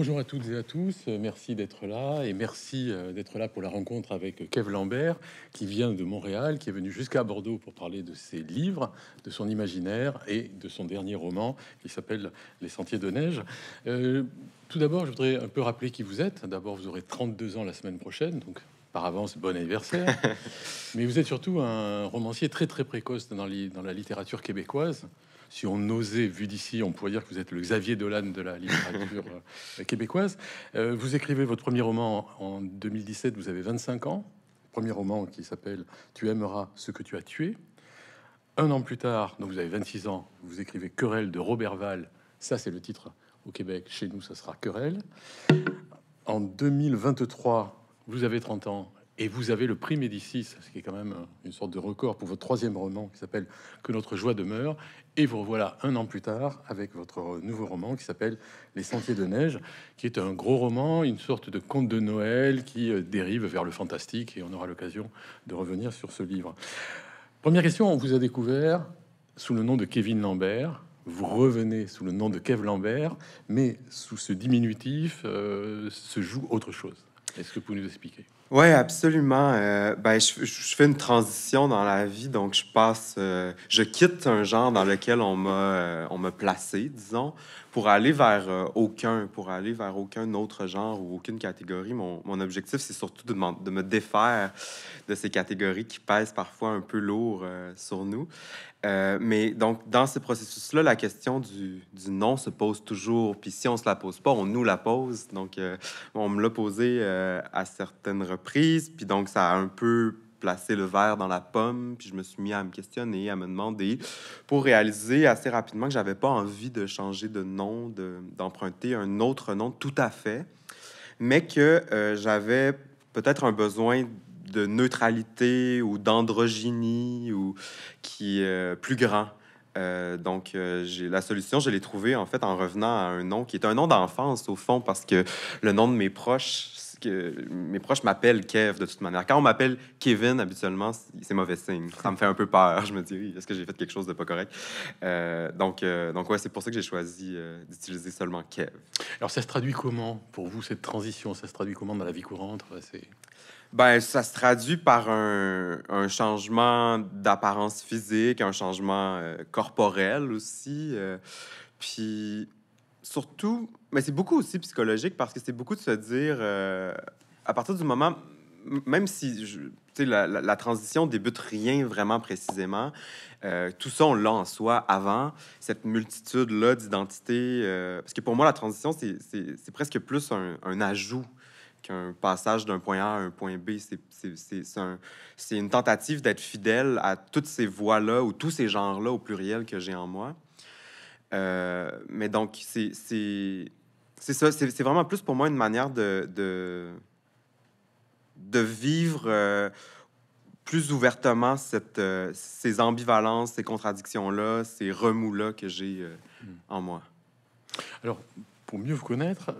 bonjour à toutes et à tous. Merci d'être là et merci euh, d'être là pour la rencontre avec Kev Lambert, qui vient de Montréal, qui est venu jusqu'à Bordeaux pour parler de ses livres, de son imaginaire et de son dernier roman qui s'appelle Les Sentiers de Neige. Euh, tout d'abord, je voudrais un peu rappeler qui vous êtes. D'abord, vous aurez 32 ans la semaine prochaine, donc par avance, bon anniversaire. Mais vous êtes surtout un romancier très très précoce dans la littérature québécoise si on osait, vu d'ici, on pourrait dire que vous êtes le Xavier Dolan de la littérature euh, québécoise. Euh, vous écrivez votre premier roman en 2017, vous avez 25 ans. Premier roman qui s'appelle Tu aimeras ce que tu as tué. Un an plus tard, donc vous avez 26 ans, vous écrivez Querelle de Robert Val. Ça, c'est le titre au Québec. Chez nous, ça sera Querelle. En 2023, vous avez 30 ans, et vous avez le prix Médicis, ce qui est quand même euh, une sorte de record pour votre troisième roman qui s'appelle Que notre joie demeure. Et vous revoilà un an plus tard avec votre nouveau roman qui s'appelle Les Sentiers de Neige, qui est un gros roman, une sorte de conte de Noël qui euh, dérive vers le fantastique. Et on aura l'occasion de revenir sur ce livre. Première question, on vous a découvert sous le nom de Kevin Lambert. Vous revenez sous le nom de Kev Lambert, mais sous ce diminutif euh, se joue autre chose. Est-ce que vous pouvez nous expliquer oui, absolument. Euh, ben, je, fais une transition dans la vie, donc je passe, euh, je quitte un genre dans lequel on m'a, euh, on m'a placé, disons, pour aller vers euh, aucun, pour aller vers aucun autre genre ou aucune catégorie, mon, mon objectif, c'est surtout de, me défaire de ces catégories qui pèsent parfois un peu lourd euh, sur nous. Euh, mais donc, dans ce processus-là, la question du, du, non se pose toujours. Puis si on ne se la pose pas, on nous la pose. Donc, on me l'a posé à certaines reprises. Puis donc, ça a un peu placer le verre dans la pomme, puis je me suis mis à me questionner, à me demander, pour réaliser assez rapidement que j'avais pas envie de changer de nom, d'emprunter un autre nom tout à fait, mais que euh, j'avais peut-être un besoin de neutralité ou d'androgynie ou qui est euh, plus grand. Euh, donc, j'ai la solution, je l'ai trouvée en fait en revenant à un nom qui est un nom d'enfance au fond, parce que le nom de mes proches, que mes proches m'appellent Kev de toute manière. Quand on m'appelle Kevin, habituellement, c'est mauvais signe. Ça me fait un peu peur. Je me dis, est-ce que j'ai fait quelque chose de pas correct? Euh, donc, euh, donc ouais, c'est pour ça que j'ai choisi euh, d'utiliser seulement Kev. Alors, ça se traduit comment pour vous, cette transition? Ça se traduit comment dans la vie courante? C'est... Ben, ça se traduit par un, un changement d'apparence physique, un changement corporel aussi. puis, surtout, mais c'est beaucoup aussi psychologique parce que c'est beaucoup de se dire, euh, à partir du moment, même si je, la, la, la, transition débute rien vraiment précisément, euh, tout ça, on l'a en soi avant, cette multitude-là d'identités. Euh, parce que pour moi, la transition, c'est presque plus un, un ajout qu'un passage d'un point A à un point B. C'est une tentative d'être fidèle à toutes ces voix là ou tous ces genres-là au pluriel que j'ai en moi. mais donc, c'est c'est ça, c'est vraiment plus pour moi une manière de, de, vivre euh, plus ouvertement cette, euh, ces ambivalences, ces contradictions-là, ces remous-là que j'ai euh, hmm. en moi. Alors, pour mieux vous connaître,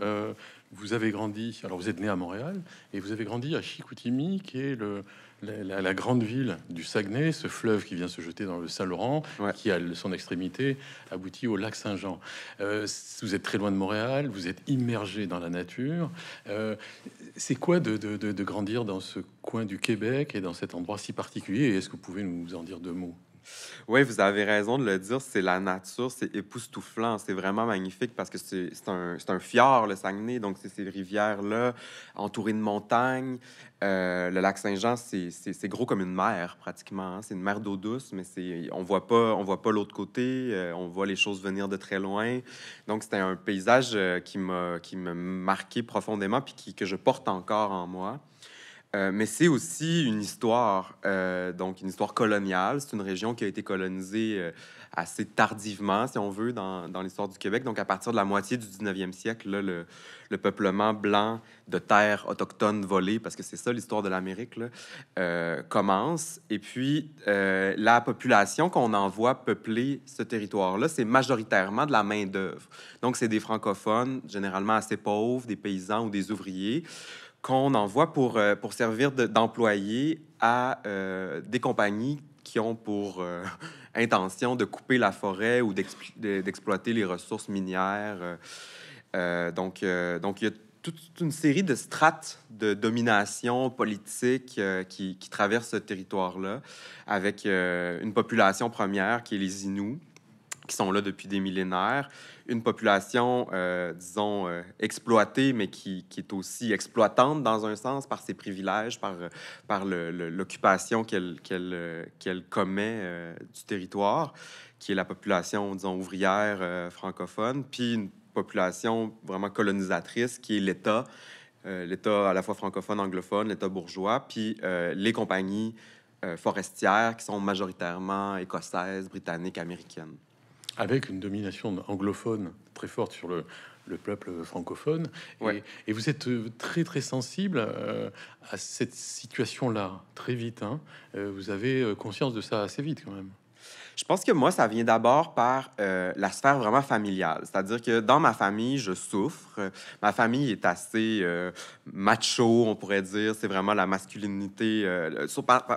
vous avez grandi, alors vous êtes né à Montréal, et vous avez grandi à Chicoutimi, qui est le, la, grande ville du Saguenay, ce fleuve qui vient se jeter dans le Saint-Laurent, qui à son extrémité aboutit au lac Saint-Jean. Euh, vous êtes très loin de Montréal, vous êtes immergé dans la nature. Euh, c'est quoi de, de, grandir dans ce coin du Québec et dans cet endroit si particulier Est-ce que vous pouvez nous en dire deux mots oui, vous avez raison de le dire. C'est la nature, c'est époustouflant. C'est vraiment magnifique parce que c'est un, un, fjord, le Saguenay. Donc, c'est ces rivières-là entourées de montagnes. Euh, le lac Saint-Jean, c'est gros comme une mer, pratiquement. Hein. C'est une mer d'eau douce, mais on voit pas, on voit pas l'autre côté. Euh, on voit les choses venir de très loin. Donc, c'était un paysage euh, qui m'a marqué profondément puis qui, que je porte encore en moi. Euh, mais c'est aussi une histoire, euh, donc une histoire coloniale. C'est une région qui a été colonisée euh, assez tardivement, si on veut, dans, l'histoire du Québec. Donc à partir de la moitié du 19e siècle, le, le, peuplement blanc de terres autochtones volées, parce que c'est ça l'histoire de l'Amérique, commence. Et puis la population qu'on envoie peupler ce territoire-là, c'est majoritairement de la main-d'œuvre. Donc c'est des francophones, généralement assez pauvres, des paysans ou des ouvriers qu'on envoie pour, euh, pour servir d'employés à euh, des compagnies qui ont pour euh, intention de couper la forêt ou d'exploiter les ressources minières. donc, donc, il y a toute une série de strates de domination politique qui, qui traversent ce territoire-là, avec une population première qui est les Inuits, qui sont là depuis des millénaires, une population, euh, disons, euh, exploitée, mais qui, qui, est aussi exploitante dans un sens par ses privilèges, par, par l'occupation qu'elle euh, commet du territoire, qui est la population, disons, ouvrière francophone, puis une population vraiment colonisatrice qui est l'État, l'État à la fois francophone, anglophone, l'État bourgeois, puis les compagnies forestières qui sont majoritairement écossaises, britanniques, américaines avec une domination anglophone très forte sur le, peuple francophone. Et, vous êtes euh, très très sensible euh, à cette situation-là, très vite. Hein. Euh, vous avez conscience de ça assez vite quand même. Je pense que moi, ça vient d'abord par euh, la sphère vraiment familiale. C'est-à-dire que dans ma famille, je souffre. Ma famille est assez euh, macho, on pourrait dire. C'est vraiment la masculinité. Euh,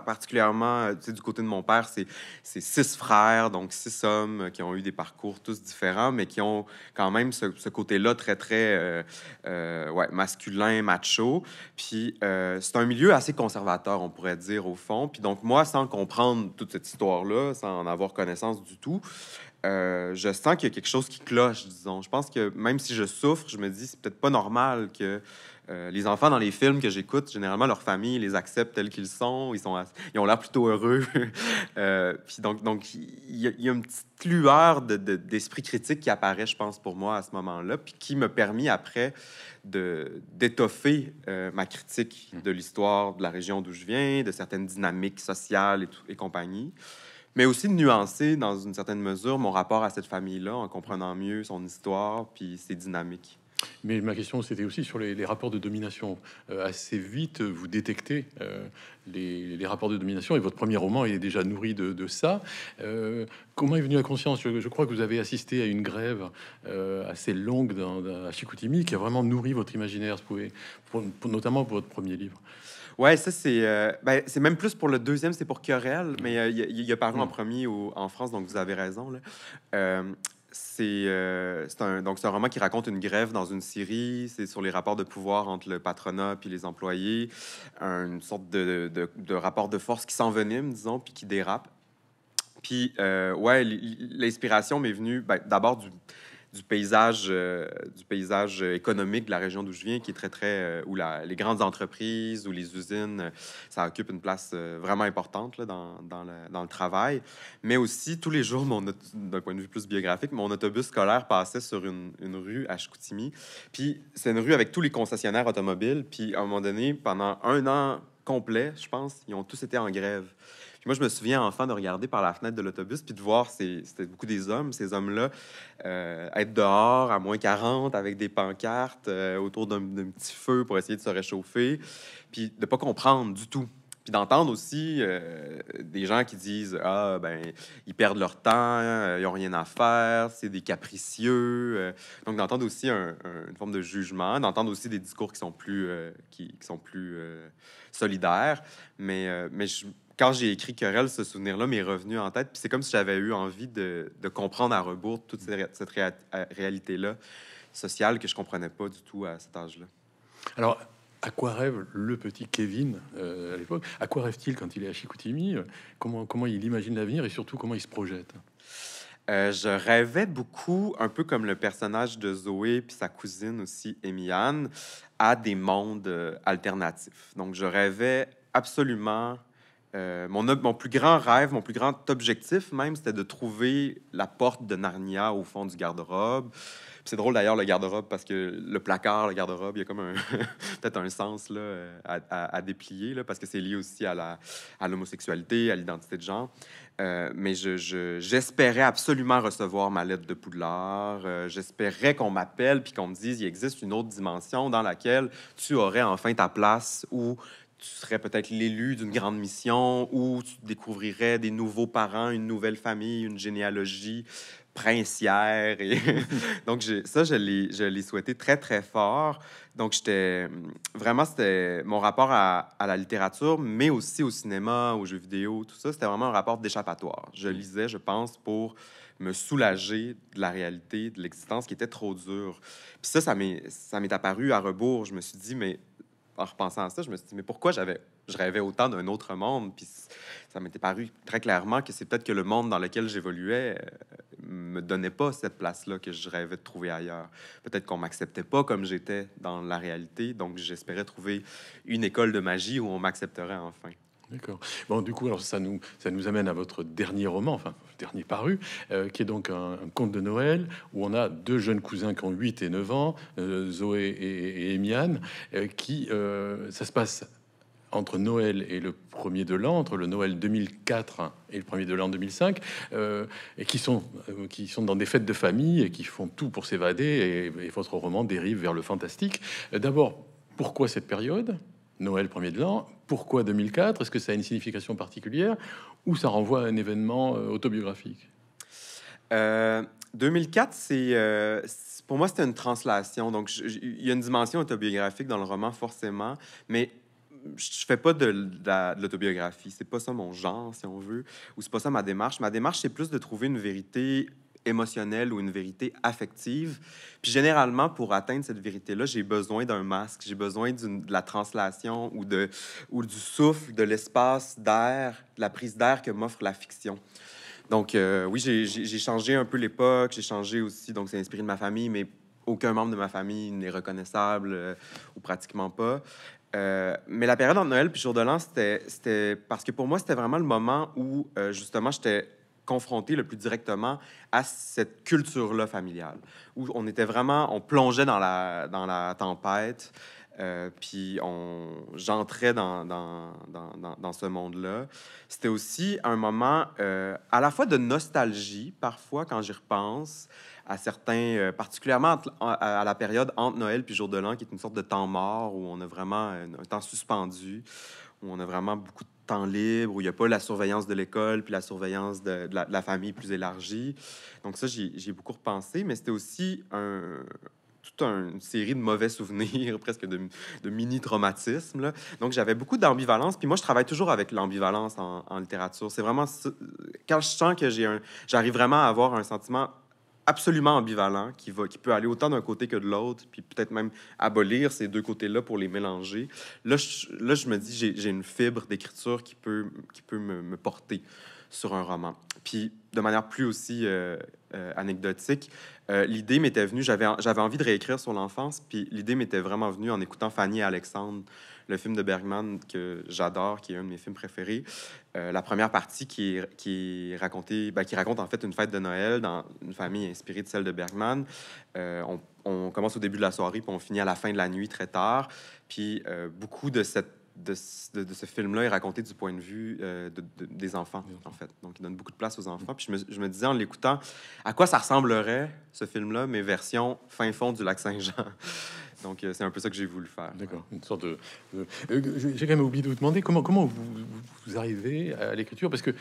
particulièrement, euh, tu sais, du côté de mon père, c'est six frères, donc six hommes qui ont eu des parcours tous différents, mais qui ont quand même ce, côté-là très, très ouais, masculin, macho. Puis c'est un milieu assez conservateur, on pourrait dire, au fond. Puis donc, moi, sans comprendre toute cette histoire-là, sans en avoir connaissance du tout, euh, je sens qu'il y a quelque chose qui cloche, disons. Je pense que même si je souffre, je me dis, c'est peut-être pas normal que euh, les enfants dans les films que j'écoute, généralement, leur famille les accepte tels qu'ils sont. Ils, sont, ont l'air plutôt heureux. Euh, puis donc, il y, y, a une petite lueur d'esprit critique qui apparaît, je pense, pour moi à ce moment-là, puis qui me permet après d'étoffer ma critique mmh. de l'histoire de la région d'où je viens, de certaines dynamiques sociales et, et compagnie mais aussi de nuancer dans une certaine mesure mon rapport à cette famille-là en comprenant mieux son histoire puis ses dynamiques. Mais ma question, c'était aussi sur les, rapports de domination. Euh, assez vite, vous détectez euh, les, rapports de domination et votre premier roman est déjà nourri de, ça. Euh, comment est venue la conscience je, crois que vous avez assisté à une grève assez longue dans, à Chicoutimi qui a vraiment nourri votre imaginaire, vous pouvez, pour, notamment pour votre premier livre. Ouais, ça c'est ben, c'est même plus pour le deuxième, c'est pour Querelle, mais il y, a paru en premier en France, donc vous avez raison. Là. Euh, c'est un, donc un roman qui raconte une grève dans une Syrie. C'est sur les rapports de pouvoir entre le patronat puis les employés. Une sorte de, de, de rapport de force qui s'envenime, disons, puis qui dérape. Puis, euh, ouais, l'inspiration m'est venue ben, d'abord du, du paysage, euh, du paysage économique de la région d'où je viens, qui est très, très. Euh, où les grandes entreprises, ou les usines, euh, ça occupe une place vraiment importante dans, le, travail. Mais aussi, tous les jours, d'un point de vue plus biographique, mon autobus scolaire passait sur une, une rue à Chicoutimi. Puis c'est une rue avec tous les concessionnaires automobiles. Puis à un moment donné, pendant un an complet, je pense, ils ont tous été en grève. Puis moi, je me souviens, enfant, de regarder par la fenêtre de l'autobus, puis de voir, c'était beaucoup des hommes, ces hommes-là, euh, être dehors à moins 40 avec des pancartes euh, autour d'un petit feu pour essayer de se réchauffer, puis de ne pas comprendre du tout. Puis d'entendre aussi euh, des gens qui disent Ah, ben, ils perdent leur temps, ils n'ont rien à faire, c'est des capricieux. donc d'entendre aussi une forme de jugement, d'entendre aussi des discours qui sont plus, qui, sont plus solidaires. Mais, mais je, quand j'ai écrit Querelle, ce souvenir-là m'est revenu en tête. Puis c'est comme si j'avais eu envie de, comprendre à rebours toute cette euh, réalité-là sociale que je comprenais pas du tout à cet âge-là. Alors, à quoi rêve le petit Kevin euh, à l'époque À quoi rêve-t-il quand il est à Chicoutimi comment, comment il imagine l'avenir et surtout comment il se projette euh, je rêvais beaucoup, un peu comme le personnage de Zoé puis sa cousine aussi, Emiane, à des mondes alternatifs. Donc, je rêvais absolument euh, mon, mon, plus grand rêve, mon plus grand objectif même, c'était de trouver la porte de Narnia au fond du garde-robe. C'est drôle d'ailleurs le garde-robe parce que le placard, le garde-robe, il y a comme peut-être un sens là, à, déplier parce que c'est lié aussi à l'homosexualité, à l'identité de genre. Euh, mais j'espérais je, absolument recevoir ma lettre de Poudlard. Euh, j'espérais qu'on m'appelle puis qu'on me dise il existe une autre dimension dans laquelle tu aurais enfin ta place ou tu serais peut-être l'élu d'une grande mission où tu découvrirais des nouveaux parents, une nouvelle famille, une généalogie princière. Et Donc, ça, je l'ai souhaité très, très fort. Donc, j'étais hum, vraiment, c'était mon rapport à, à, la littérature, mais aussi au cinéma, aux jeux vidéo, tout ça, c'était vraiment un rapport d'échappatoire. Je mm. lisais, je pense, pour me soulager de la réalité, de l'existence qui était trop dure. Puis ça, ça m'est apparu à rebours. Je me suis dit, mais en repensant à ça, je me suis dit, mais pourquoi j'avais, je rêvais autant d'un autre monde? Puis ça m'était paru très clairement que c'est peut-être que le monde dans lequel j'évoluais euh, me donnait pas cette place-là que je rêvais de trouver ailleurs. Peut-être qu'on m'acceptait pas comme j'étais dans la réalité, donc j'espérais trouver une école de magie où on m'accepterait enfin. D'accord. Bon, du coup, alors ça nous, ça nous amène à votre dernier roman, enfin, dernier paru, euh, qui est donc un, conte de Noël où on a deux jeunes cousins qui ont 8 et 9 ans, euh, Zoé et, et euh, qui, ça se passe entre Noël et le premier de l'an, entre le Noël 2004 et le premier de l'an 2005, et qui sont, qui sont dans des fêtes de famille et qui font tout pour s'évader. et, votre roman dérive vers le fantastique. D'abord, pourquoi cette période Noël, premier de l'an. Pourquoi 2004 Est-ce que ça a une signification particulière ou ça renvoie à un événement euh, autobiographique 2004, euh, euh, c'est pour moi c'était une translation. Donc il y a une dimension autobiographique dans le roman forcément, mais je fais pas de, de l'autobiographie. c'est pas ça mon genre, si on veut, ou c'est pas ça ma démarche. Ma démarche, c'est plus de trouver une vérité émotionnelle ou une vérité affective. Puis généralement, pour atteindre cette vérité-là, j'ai besoin d'un masque, j'ai besoin de la translation ou, de, ou du souffle, de l'espace d'air, de la prise d'air que m'offre la fiction. Donc euh, oui, j'ai changé un peu l'époque, j'ai changé aussi, donc c'est inspiré de ma famille, mais aucun membre de ma famille n'est reconnaissable euh, ou pratiquement pas. Euh, mais la période entre Noël puis Jour de l'An, c'était parce que pour moi, c'était vraiment le moment où, justement, j'étais confronté le plus directement à cette culture-là familiale, où on était vraiment, on plongeait dans la, dans la tempête, euh, puis on, j'entrais dans, dans, dans, dans, ce monde-là. C'était aussi un moment euh, à la fois de nostalgie, parfois, quand j'y repense, à certains, euh, particulièrement à, la période entre Noël puis Jour de l'An, qui est une sorte de temps mort où on a vraiment un, un temps suspendu, où on a vraiment beaucoup de temps libre, où il n'y a pas la surveillance de l'école, puis la surveillance de, la, famille plus élargie. Donc ça, j'ai beaucoup repensé, mais c'était aussi un, toute une série de mauvais souvenirs, presque de, mini-traumatismes. Donc j'avais beaucoup d'ambivalence, puis moi, je travaille toujours avec l'ambivalence en, littérature. C'est vraiment... Quand je sens que J'arrive vraiment à avoir un sentiment absolument ambivalent qui, va, qui peut aller autant d'un côté que de l'autre, puis peut-être même abolir ces deux côtés-là pour les mélanger. Là, je, me dis, j'ai une fibre d'écriture qui peut, qui peut me, porter sur un roman. Puis, de manière plus aussi euh, euh, anecdotique, euh, l'idée m'était venue, j'avais envie de réécrire sur l'enfance, puis l'idée m'était vraiment venue en écoutant Fanny et Alexandre le film de Bergman que j'adore, qui est un de mes films préférés. Euh, la première partie qui, qui, ben, qui raconte en fait une fête de Noël dans une famille inspirée de celle de Bergman. Euh, on, commence au début de la soirée, puis on finit à la fin de la nuit très tard. Puis euh, beaucoup de cette de, ce film-là est raconté du point de vue des enfants, en fait. Donc, il donne beaucoup de place aux enfants. Mm. Puis je me, je me disais en l'écoutant, à quoi ça ressemblerait, ce film-là, mais version fin fond du lac Saint-Jean. Donc, euh, c'est un peu ça que j'ai voulu faire. D'accord. Une sorte de. Euh, j'ai quand même oublié de vous demander comment, comment vous, arrivez à l'écriture parce que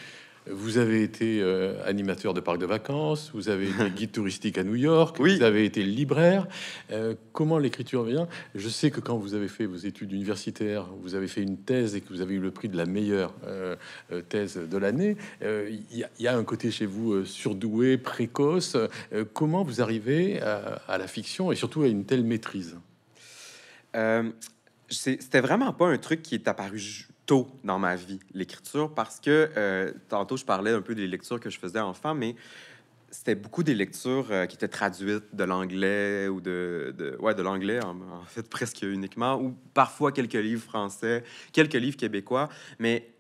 vous avez été euh, animateur de parc de vacances, vous avez été guide touristique à New York, vous avez été libraire. comment l'écriture vient Je sais que quand vous avez fait vos études universitaires, vous avez fait une thèse et que vous avez eu le prix de la meilleure thèse de l'année. Il y, a un côté chez vous surdoué, précoce. comment vous arrivez à la fiction et surtout à une telle maîtrise euh, c'était vraiment pas un truc qui est apparu tôt dans ma vie, l'écriture, parce que euh, tantôt je parlais un peu des lectures que je faisais enfant, mais c'était beaucoup des lectures euh, qui étaient traduites de l'anglais ou de, ouais de l'anglais en, en, fait presque uniquement ou parfois quelques livres français, quelques livres québécois, mais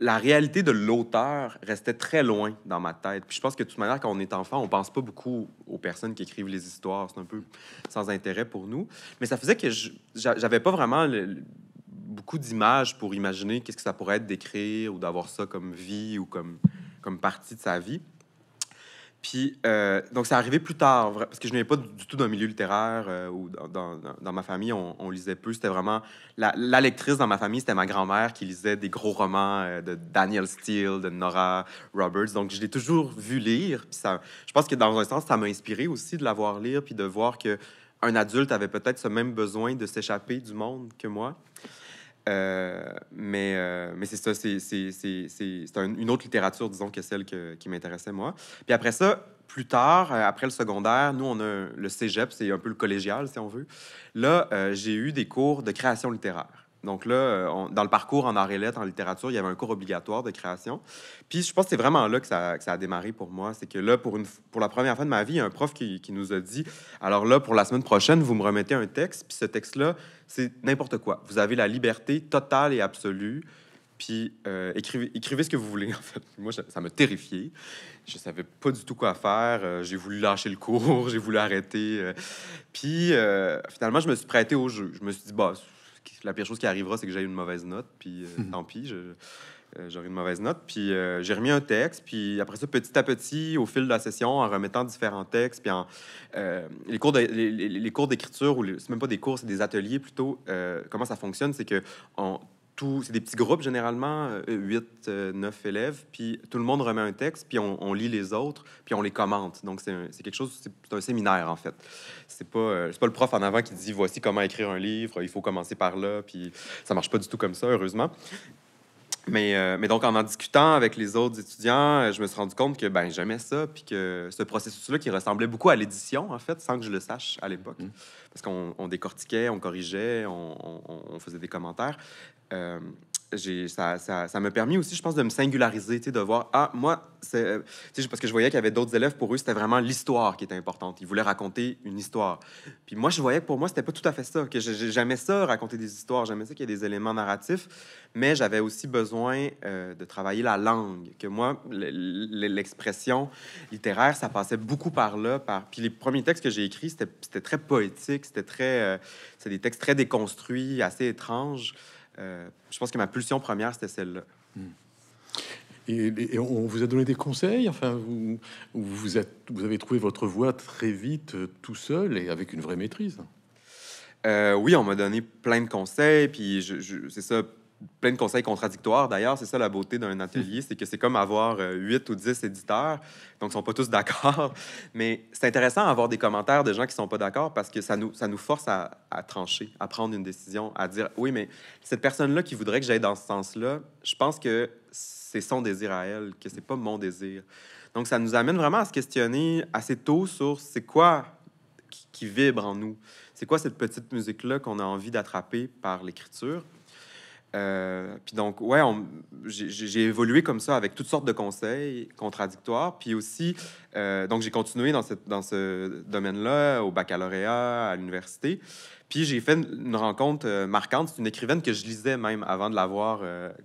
la réalité de l'auteur restait très loin dans ma tête. Puis je pense que de toute manière, quand on est enfant, on pense pas beaucoup aux personnes qui écrivent les histoires. C'est un peu sans intérêt pour nous. Mais ça faisait que je n'avais pas vraiment beaucoup d'images pour imaginer qu'est-ce que ça pourrait être d'écrire ou d'avoir ça comme vie ou comme partie de sa vie. Puis, euh, donc, c'est arrivé plus tard, parce que je n'ai pas du tout d'un milieu littéraire euh, ou dans, dans, ma famille, on, lisait peu. C'était vraiment. La, lectrice dans ma famille, c'était ma grand-mère qui lisait des gros romans euh, de Daniel Steele, de Nora Roberts. Donc, je l'ai toujours vu lire. Puis, ça, je pense que dans un sens, ça m'a inspiré aussi de la voir lire, puis de voir que un adulte avait peut-être ce même besoin de s'échapper du monde que moi. Euh, mais, euh, mais c'est ça, c'est, une autre littérature, disons, que celle qui m'intéressait moi. Puis après ça, plus tard, euh, après le secondaire, nous, on a le cégep, c'est un peu le collégial, si on veut. Là, j'ai eu des cours de création littéraire. Donc là, euh, dans le parcours en arts et lettres, en littérature, il y avait un cours obligatoire de création. Puis je pense que c'est vraiment là que ça, a démarré pour moi. C'est que là, pour, une, pour la première fois de ma vie, il y a un prof qui, nous a dit Alors là, pour la semaine prochaine, vous me remettez un texte, puis ce texte-là, c'est n'importe quoi. Vous avez la liberté totale et absolue. Puis euh, écrivez, écrivez ce que vous voulez, en fait. Moi, ça me terrifiait. Je savais pas du tout quoi faire. Euh, j'ai voulu lâcher le cours, j'ai voulu arrêter. Puis finalement, je me suis prêté au jeu. Je me suis dit, bah, la pire chose qui arrivera, c'est que j'ai une mauvaise note, puis euh, mhm. tant pis, euh, j'aurai une mauvaise note. Puis euh, j'ai remis un texte, puis après ça, petit à petit, au fil de la session, en remettant différents textes, puis en, les cours les, cours d'écriture, ou c'est même pas des cours, c'est des ateliers plutôt, comment ça fonctionne, c'est que on, c'est des petits groupes généralement, 8, euh, 9 euh, élèves, puis tout le monde remet un texte, puis on, lit les autres, puis on les commente. Donc c'est quelque chose, c'est un séminaire en fait. C'est pas, euh, pas le prof en avant qui dit voici comment écrire un livre, il faut commencer par là, puis ça marche pas du tout comme ça, heureusement. Euh, mais, donc, en en discutant avec les autres étudiants, euh, je me suis rendu compte que ben, j'aimais ça, puis que ce processus-là qui ressemblait beaucoup à l'édition, en fait, sans que je le sache à l'époque, mm-hmm. parce qu'on décortiquait, on corrigeait, on, faisait des commentaires. Euh, ça, ça, ça m'a permis aussi, je pense, de me singulariser, de voir, ah, moi, c'est, euh, parce que je voyais qu'il y avait d'autres élèves, pour eux, c'était vraiment l'histoire qui était importante. Ils voulaient raconter une histoire. Puis moi, je voyais que pour moi, c'était pas tout à fait ça, que j'aimais ça, raconter des histoires, j'aimais ça qu'il y ait des éléments narratifs, mais j'avais aussi besoin euh, de travailler la langue, que moi, l'expression littéraire, ça passait beaucoup par là. Par... Puis les premiers textes que j'ai écrits, c'était très poétique, c'était très... Euh, c'est des textes très déconstruits, assez étranges. Euh, je pense que ma pulsion première, c'était celle-là. Hmm. Et, on vous a donné des conseils. Enfin, vous, vous, avez trouvé votre voie très vite, euh, tout seul et avec une vraie maîtrise. Euh, oui, on m'a donné plein de conseils. Puis c'est ça, plein de conseils contradictoires. D'ailleurs, c'est ça la beauté d'un atelier, c'est que c'est comme avoir euh, huit ou 10 éditeurs, donc ils sont pas tous d'accord. Mais c'est intéressant d'avoir des commentaires de gens qui sont pas d'accord parce que ça nous, ça nous force à, trancher, à prendre une décision, à dire oui, mais cette personne-là qui voudrait que j'aille dans ce sens-là, je pense que c'est son désir à elle, que c'est pas mon désir. Donc ça nous amène vraiment à se questionner assez tôt sur c'est quoi qui vibre en nous, c'est quoi cette petite musique-là qu'on a envie d'attraper par l'écriture euh, puis donc, ouais, j'ai évolué comme ça avec toutes sortes de conseils contradictoires. Puis aussi, euh, donc j'ai continué dans, cette, dans ce domaine-là, au baccalauréat, à l'université. Puis j'ai fait une, rencontre euh, marquante. C'est une écrivaine que je lisais même avant de l'avoir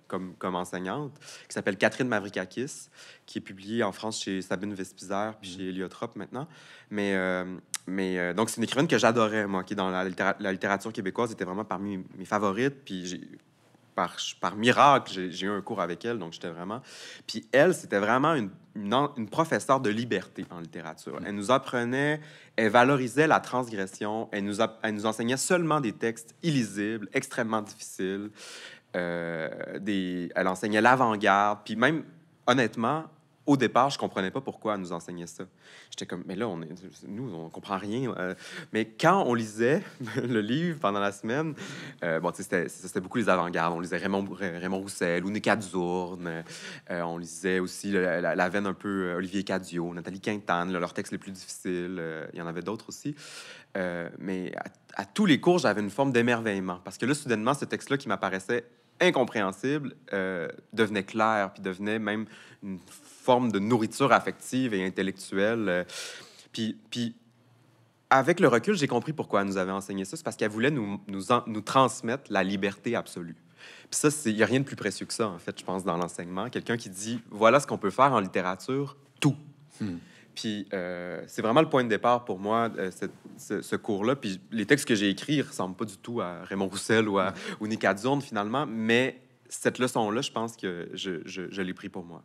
comme, comme enseignante, qui s'appelle Catherine Mavrikakis, qui est publiée en France chez Sabine Vespizer, puis chez Héliotrope maintenant. Mais, mais donc, c'est une écrivaine que j'adorais, moi, qui dans la, la littérature québécoise était vraiment parmi mes favorites. Puis j'ai par, miracle, j'ai eu un cours avec elle, donc j'étais vraiment... Puis elle, c'était vraiment une, professeure de liberté en littérature. Mm. Elle nous apprenait, elle valorisait la transgression, elle nous, nous enseignait seulement des textes illisibles, extrêmement difficiles. Euh, des, elle enseignait l'avant-garde, puis même, honnêtement, au départ, je comprenais pas pourquoi nous enseignait ça. J'étais comme, mais là, on est, nous, on comprend rien. Euh. mais quand on lisait le livre pendant la semaine, euh, bon, c'était beaucoup les avant-gardes. On lisait Raymond, Raymond Roussel, Oune Cadzourne. Euh, on lisait aussi la, veine un peu Olivier Cadio, Nathalie Quintane, leur leurs textes les plus difficiles. Il y en avait d'autres aussi. mais à, à tous les cours, j'avais une forme d'émerveillement parce que là, soudainement, ce texte-là qui m'apparaissait incompréhensible euh, devenait clair, puis devenait même une forme de nourriture affective et intellectuelle. Euh. puis, avec le recul, j'ai compris pourquoi elle nous avait enseigné ça. C'est parce qu'elle voulait nous, nous, transmettre la liberté absolue. Puis ça, il n'y a rien de plus précieux que ça, en fait, je pense, dans l'enseignement. Quelqu'un qui dit, voilà ce qu'on peut faire en littérature, tout. Hmm. Puis euh, c'est vraiment le point de départ pour moi, euh, ce, cours-là. Puis les textes que j'ai écrits ne ressemblent pas du tout à Raymond Roussel ou à mm-hmm. ou Nick finalement, mais cette leçon-là, je pense que je, l'ai pris pour moi.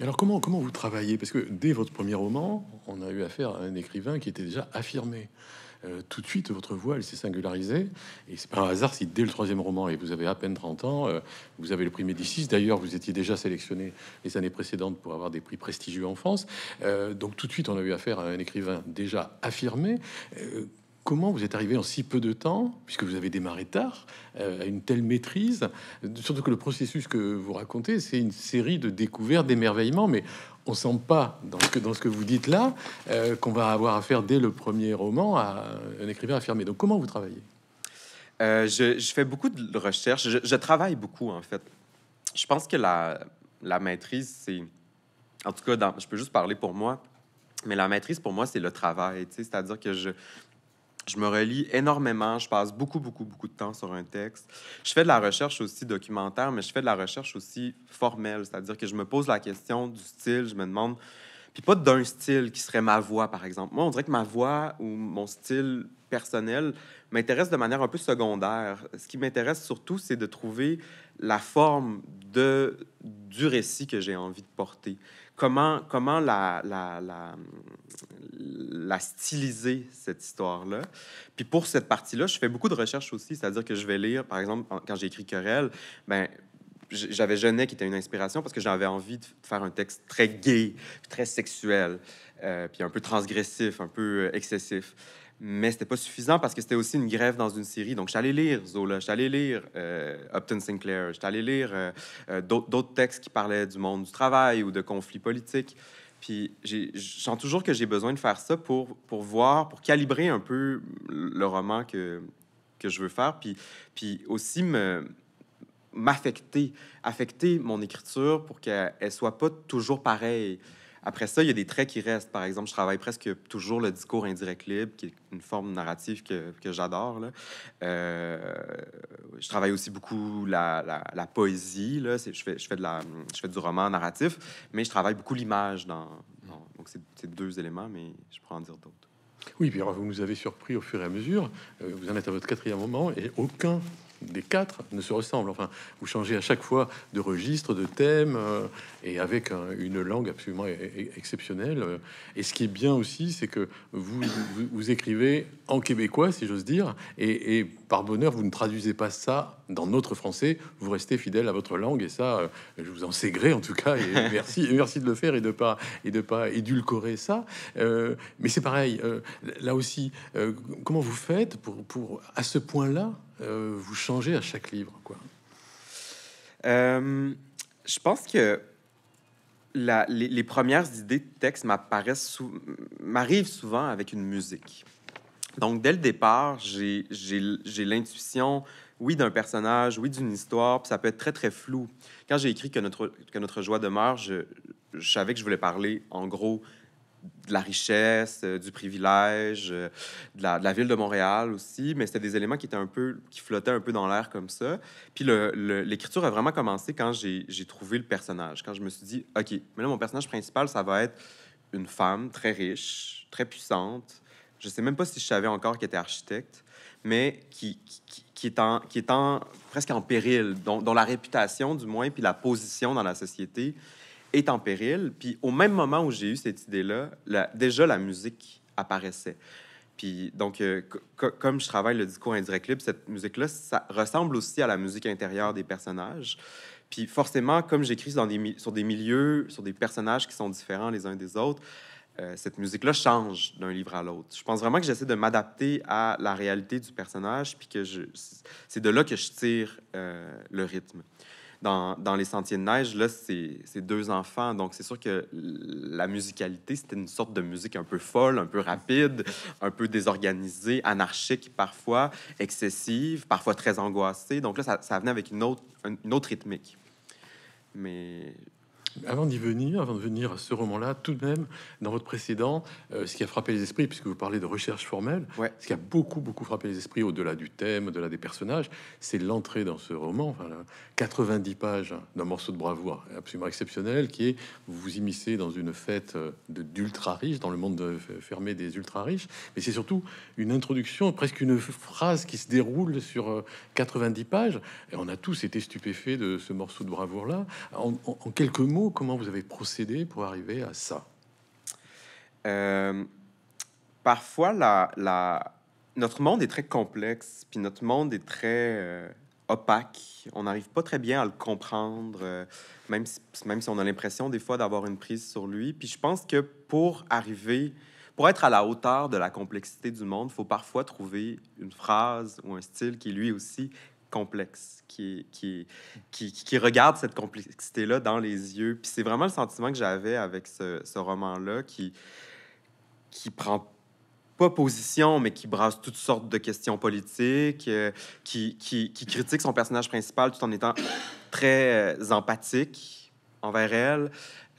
alors comment, comment vous travaillez Parce que dès votre premier roman, on a eu affaire à un écrivain qui était déjà affirmé. Euh, tout de suite, votre voix, elle s'est singularisée. Et c'est pas un hasard si dès le troisième roman, et vous avez à peine 30 ans, euh, vous avez le prix Médicis. D'ailleurs, vous étiez déjà sélectionné les années précédentes pour avoir des prix prestigieux en France. Euh, donc tout de suite, on a eu affaire à un écrivain déjà affirmé. Comment vous êtes arrivé en si peu de temps, puisque vous avez démarré tard, à une telle maîtrise Surtout que le processus que vous racontez, c'est une série de découvertes, d'émerveillements, mais on sent pas, dans ce que, vous dites là, euh, qu'on va avoir affaire dès le premier roman à un écrivain affirmé. Donc comment vous travaillez euh, je, fais beaucoup de recherches. Je, travaille beaucoup, en fait. Je pense que la, la maîtrise, c'est... En tout cas, je peux juste parler pour moi, mais la maîtrise, pour moi, c'est le travail. C'est-à-dire que je, je me relis énormément, je passe beaucoup, beaucoup, beaucoup de temps sur un texte. Je fais de la recherche aussi documentaire, mais je fais de la recherche aussi formelle, c'est-à-dire que je me pose la question du style, je me demande, puis pas d'un style qui serait ma voix, par exemple. Moi, on dirait que ma voix ou mon style personnel m'intéresse de manière un peu secondaire. Ce qui m'intéresse surtout, c'est de trouver la forme de, du récit que j'ai envie de porter comment, la, la, styliser, cette histoire-là. Puis pour cette partie-là, je fais beaucoup de recherches aussi, c'est-à-dire que je vais lire, par exemple, quand j'ai écrit Querelle, ben, j'avais Genet qui était une inspiration parce que j'avais envie de faire un texte très gay, très sexuel, euh, puis un peu transgressif, un peu euh, excessif mais c'était pas suffisant parce que c'était aussi une grève dans une série. Donc, j'allais lire Zola, j'allais lire euh, Upton Sinclair, j'allais lire euh, euh, d'autres textes qui parlaient du monde du travail ou de conflits politiques. Puis, je sens toujours que j'ai besoin de faire ça pour, pour voir, pour calibrer un peu le roman que, que je veux faire. Puis, puis aussi me m'affecter, affecter mon écriture pour qu'elle soit pas toujours pareille. Après ça, il y a des traits qui restent. Par exemple, je travaille presque toujours le discours indirect libre, qui est une forme narrative que, que j'adore. Euh, je travaille aussi beaucoup la, la, poésie. Là. Je, fais, je, fais de la, je fais du roman narratif, mais je travaille beaucoup l'image. Dans, donc, c'est deux éléments, mais je pourrais en dire d'autres. Oui, puis vous nous avez surpris au fur et à mesure. Euh, vous en êtes à votre quatrième moment et aucun des quatre ne se ressemblent. Enfin, vous changez à chaque fois de registre, de thème, euh, et avec une langue absolument e, e, exceptionnelle. Euh, et ce qui est bien aussi, c'est que vous, vous, écrivez en québécois, si j'ose dire, et, par bonheur, vous ne traduisez pas ça dans notre français. Vous restez fidèle à votre langue, et ça, euh, je vous en sais gré en tout cas. Et merci, merci de le faire et de pas et de pas édulcorer ça. mais c'est pareil. là aussi, comment vous faites pour, pour à ce point-là? Euh, vous changez à chaque livre quoi euh, Je pense que les, premières idées de texte m'arrivent souvent avec une musique. Donc, dès le départ, j'ai l'intuition, oui, d'un personnage, oui, d'une histoire, puis ça peut être très, très flou. Quand j'ai écrit que notre, que notre joie demeure, je savais que je voulais parler, en gros, de la richesse, euh, du privilège, euh, de, la, ville de Montréal aussi, mais c'était des éléments qui étaient un peu, qui flottaient un peu dans l'air comme ça. Puis l'écriture a vraiment commencé quand j'ai trouvé le personnage, quand je me suis dit, ok, mais là mon personnage principal, ça va être une femme très riche, très puissante. Je sais même pas si je savais encore qu'elle était architecte, mais qui, qui, est en, presque en péril, dont, dont la réputation du moins, puis la position dans la société est en péril. Puis au même moment où j'ai eu cette idée-là, déjà la musique apparaissait. Puis donc, euh, comme je travaille le discours indirect libre, cette musique-là, ça ressemble aussi à la musique intérieure des personnages. Puis forcément, comme j'écris dans des, sur des milieux, sur des personnages qui sont différents les uns des autres, euh, cette musique-là change d'un livre à l'autre. Je pense vraiment que j'essaie de m'adapter à la réalité du personnage, puis que c'est de là que je tire euh, le rythme dans, Les Sentiers de Neige, là, c'est deux enfants. Donc, c'est sûr que la musicalité, c'était une sorte de musique un peu folle, un peu rapide, un peu désorganisée, anarchique parfois, excessive, parfois très angoissée. Donc, là, ça, venait avec une autre, une autre rythmique. Mais avant d'y venir, avant de venir à ce roman-là, tout de même, dans votre précédent, euh, ce qui a frappé les esprits, puisque vous parlez de recherche formelle, ce qui a beaucoup, beaucoup frappé les esprits au-delà du thème, au-delà des personnages, c'est l'entrée dans ce roman, enfin, 90 pages d'un morceau de bravoure absolument exceptionnel, qui est vous vous immiscez dans une fête euh, d'ultra riches, dans le monde fermé des ultra riches, mais c'est surtout une introduction, presque une phrase qui se déroule sur 90 euh, pages, et on a tous été stupéfaits de ce morceau de bravoure-là. en quelques mots, comment vous avez procédé pour arriver à ça euh, Parfois, la, notre monde est très complexe, puis notre monde est très euh, opaque. On n'arrive pas très bien à le comprendre, euh, même, si, même si on a l'impression des fois d'avoir une prise sur lui. Puis je pense que pour arriver pour être à la hauteur de la complexité du monde, il faut parfois trouver une phrase ou un style qui lui aussi complexe, qui, qui, qui, regarde cette complexité-là dans les yeux. Puis c'est vraiment le sentiment que j'avais avec ce, roman-là qui, qui prend pas position, mais qui brasse toutes sortes de questions politiques, euh, qui, qui, critique son personnage principal tout en étant très euh, empathique envers elle.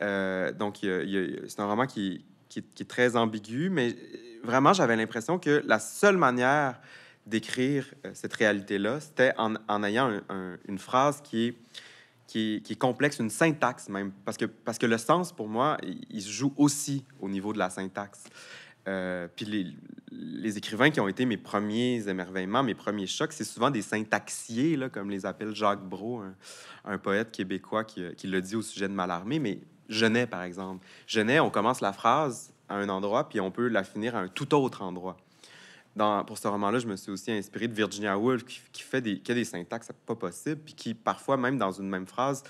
Euh, donc, c'est un roman qui, qui, est très ambigu, mais vraiment, j'avais l'impression que la seule manière décrire euh, cette réalité-là, c'était en, ayant une phrase qui est, qui complexe, une syntaxe même, parce que, parce que le sens, pour moi, il, se joue aussi au niveau de la syntaxe. Euh, puis les, écrivains qui ont été mes premiers émerveillements, mes premiers chocs, c'est souvent des syntaxiers, là, comme les appelle Jacques Brault, un, poète québécois qui, euh, qui le dit au sujet de Malarmé, Mais Genet, par exemple. Genet, on commence la phrase à un endroit, puis on peut la finir à un tout autre endroit pour ce roman-là, je me suis aussi inspiré de Virginia Woolf, qui, fait des, qui a des syntaxes pas possibles, puis qui, parfois, même dans une même phrase,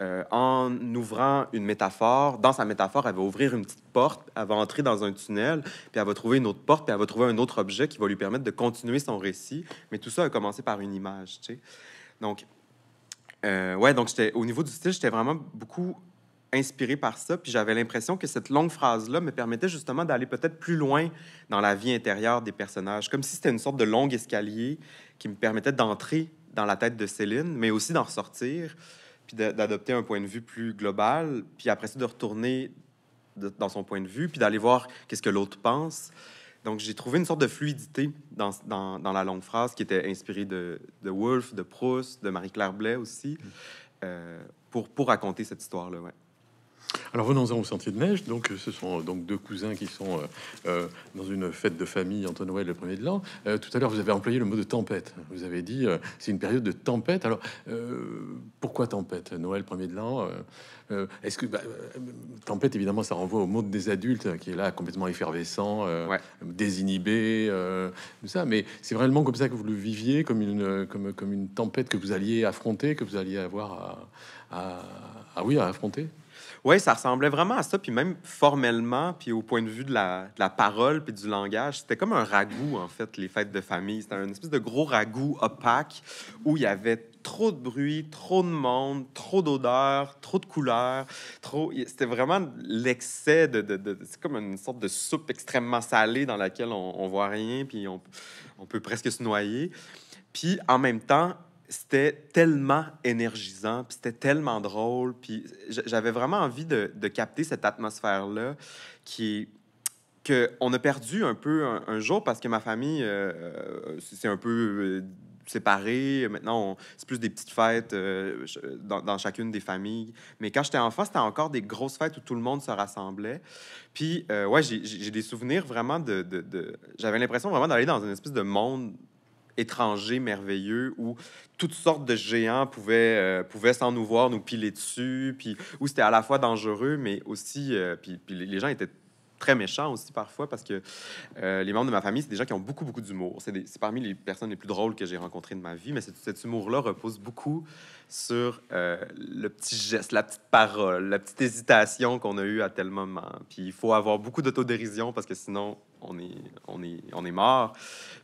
euh, en ouvrant une métaphore, dans sa métaphore, elle va ouvrir une petite porte, elle va entrer dans un tunnel, puis elle va trouver une autre porte, puis elle va trouver un autre objet qui va lui permettre de continuer son récit. Mais tout ça a commencé par une image, tu sais. Donc, euh, ouais, donc au niveau du style, j'étais vraiment beaucoup inspiré par ça, puis j'avais l'impression que cette longue phrase-là me permettait justement d'aller peut-être plus loin dans la vie intérieure des personnages, comme si c'était une sorte de long escalier qui me permettait d'entrer dans la tête de Céline, mais aussi d'en ressortir, puis d'adopter un point de vue plus global, puis après ça de retourner dans son point de vue, puis d'aller voir qu'est-ce que l'autre pense. Donc, j'ai trouvé une sorte de fluidité dans, la longue phrase qui était inspirée de, de Wolfe, de Proust, de Marie-Claire Blais aussi, euh, pour, pour raconter cette histoire-là. Alors venons-en au Sentier de Neige. Donc, ce sont donc deux cousins qui sont euh, euh, dans une fête de famille entre Noël et le premier de l'an. Euh, tout à l'heure, vous avez employé le mot de tempête. Vous avez dit c'est une période de tempête. Alors pourquoi tempête Noël, premier de l'an Est-ce que bah, tempête, évidemment, ça renvoie au monde des adultes qui est là complètement effervescent, désinhibé, tout ça. Mais c'est vraiment comme ça que vous le viviez, comme une, comme, une tempête que vous alliez affronter, que vous alliez avoir oui, à affronter. Oui, ça ressemblait vraiment à ça. Puis même formellement, puis au point de vue de la, la parole, puis du langage, c'était comme un ragoût, en fait, les fêtes de famille. C'était un espèce de gros ragoût opaque où il y avait trop de bruit, trop de monde, trop d'odeurs, trop de couleurs, trop. C'était vraiment l'excès de, de, de... C'est comme une sorte de soupe extrêmement salée dans laquelle on, on voit rien, puis on, on peut presque se noyer. Puis en même temps, c'était tellement énergisant, puis c'était tellement drôle, puis j'avais vraiment envie de, de capter cette atmosphère-là qui que qu'on a perdu un peu un, jour parce que ma famille, c'est euh, euh, un peu euh, séparé. Maintenant, c'est plus des petites fêtes dans, dans, chacune des familles. Mais quand j'étais enfant, c'était encore des grosses fêtes où tout le monde se rassemblait. Puis, ouais, j'ai des souvenirs vraiment de... de, de... J'avais l'impression vraiment d'aller dans une espèce de monde étrangers, merveilleux, où toutes sortes de géants pouvaient, s'en euh, nous voir, nous piler dessus, puis où c'était à la fois dangereux, mais aussi, euh, puis, les gens étaient très méchants aussi parfois, parce que euh, les membres de ma famille, c'est des gens qui ont beaucoup, beaucoup d'humour. C'est parmi les personnes les plus drôles que j'ai rencontrées de ma vie, mais cet humour-là repose beaucoup sur le petit geste, la petite parole, la petite hésitation qu'on a eue à tel moment. Puis il faut avoir beaucoup d'autodérision, parce que sinon, on est, on est, on est mort.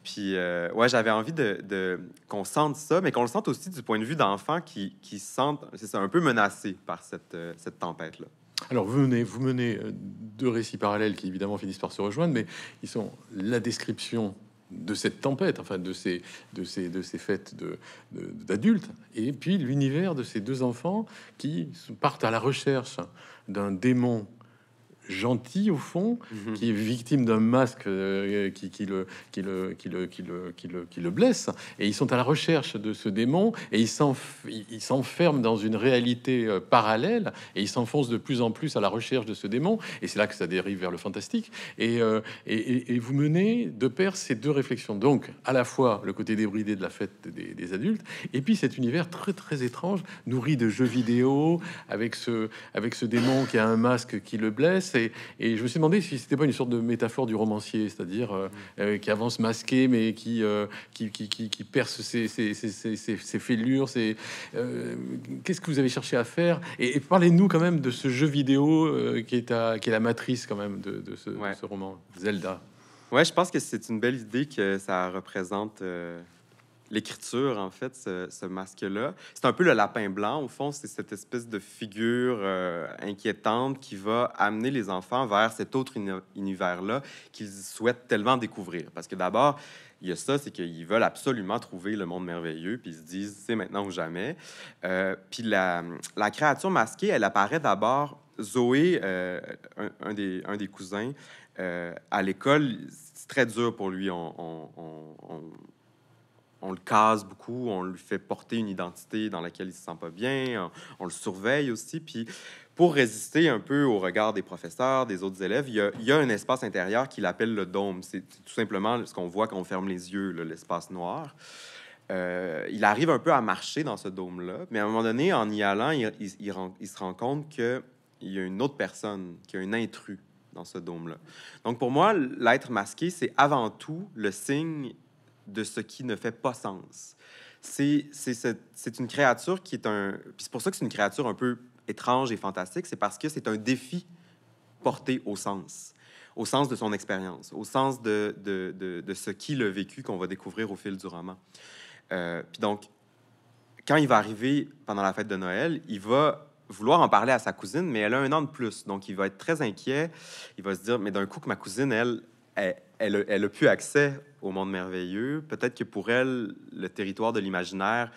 Puis, euh, ouais, j'avais envie de, qu'on sente ça, mais qu'on le sente aussi du point de vue d'enfants qui, qui se sentent, c'est un peu menacé par euh, cette, tempête-là. Alors, vous menez, vous menez euh, deux récits parallèles qui, évidemment, finissent par se rejoindre, mais ils sont la description de cette tempête, enfin de ces, de ces, de ces fêtes d'adultes, de, d'adultes, et puis l'univers de ces deux enfants qui partent à la recherche d'un démon gentil au fond, mhm. qui est victime d'un masque euh, qui, le, qui, le, le, qui, le, blesse. Et ils sont à la recherche de ce démon et ils s'enferment dans une réalité euh, parallèle et ils s'enfoncent de plus en plus à la recherche de ce démon. Et c'est là que ça dérive vers le fantastique. Euh, et, et, vous menez de pair ces deux réflexions. Donc, à la fois le côté débridé de la fête des, des adultes et puis cet univers très très étrange, nourri de jeux vidéo, avec ce, avec ce démon qui a un masque qui le blesse et, je me suis demandé si c'était pas une sorte de métaphore du romancier, c'est-à-dire euh, mm. euh, qui avance masqué, mais qui, euh, qui, perce ses, ses, fêlures. C'est Qu'est-ce que vous avez cherché à faire Et, parlez-nous quand même de ce jeu vidéo qui, est à, qui est la matrice quand même de, ce, de ce, roman, Zelda. Ouais, je pense que c'est une belle idée que ça représente l'écriture, en fait, ce, masque-là. C'est un peu le lapin blanc, au fond, c'est cette espèce de figure euh, inquiétante qui va amener les enfants vers cet autre univers-là qu'ils souhaitent tellement découvrir. Parce que d'abord, il y a ça, c'est qu'ils veulent absolument trouver le monde merveilleux, puis ils se disent, c'est maintenant ou jamais. Euh, puis la, la, créature masquée, elle apparaît d'abord, Zoé, euh, un, des, un, des, cousins, à l'école, c'est très dur pour lui. on on le case beaucoup, on lui fait porter une identité dans laquelle il se sent pas bien, on, le surveille aussi. Puis pour résister un peu au regard des professeurs, des autres élèves, il y a, un espace intérieur qu'il appelle le dôme. C'est tout simplement ce qu'on voit quand on ferme les yeux, l'espace noir. Euh, il arrive un peu à marcher dans ce dôme-là, mais à un moment donné, en y allant, il, se rend compte qu'il y a une autre personne, qu'il y a un intrus dans ce dôme-là. Donc pour moi, l'être masqué, c'est avant tout le signe de ce qui ne fait pas sens. C'est une créature qui est un... c'est pour ça que c'est une créature un peu étrange et fantastique, c'est parce que c'est un défi porté au sens, au sens de son expérience, au sens de, de, ce qu'il a vécu qu'on va découvrir au fil du roman. Euh, puis donc, quand il va arriver pendant la fête de Noël, il va vouloir en parler à sa cousine, mais elle a un an de plus. Donc, il va être très inquiet. Il va se dire, mais d'un coup que ma cousine, elle, elle, elle, elle a plus accès au monde merveilleux. Peut-être que pour elle, le territoire de l'imaginaire,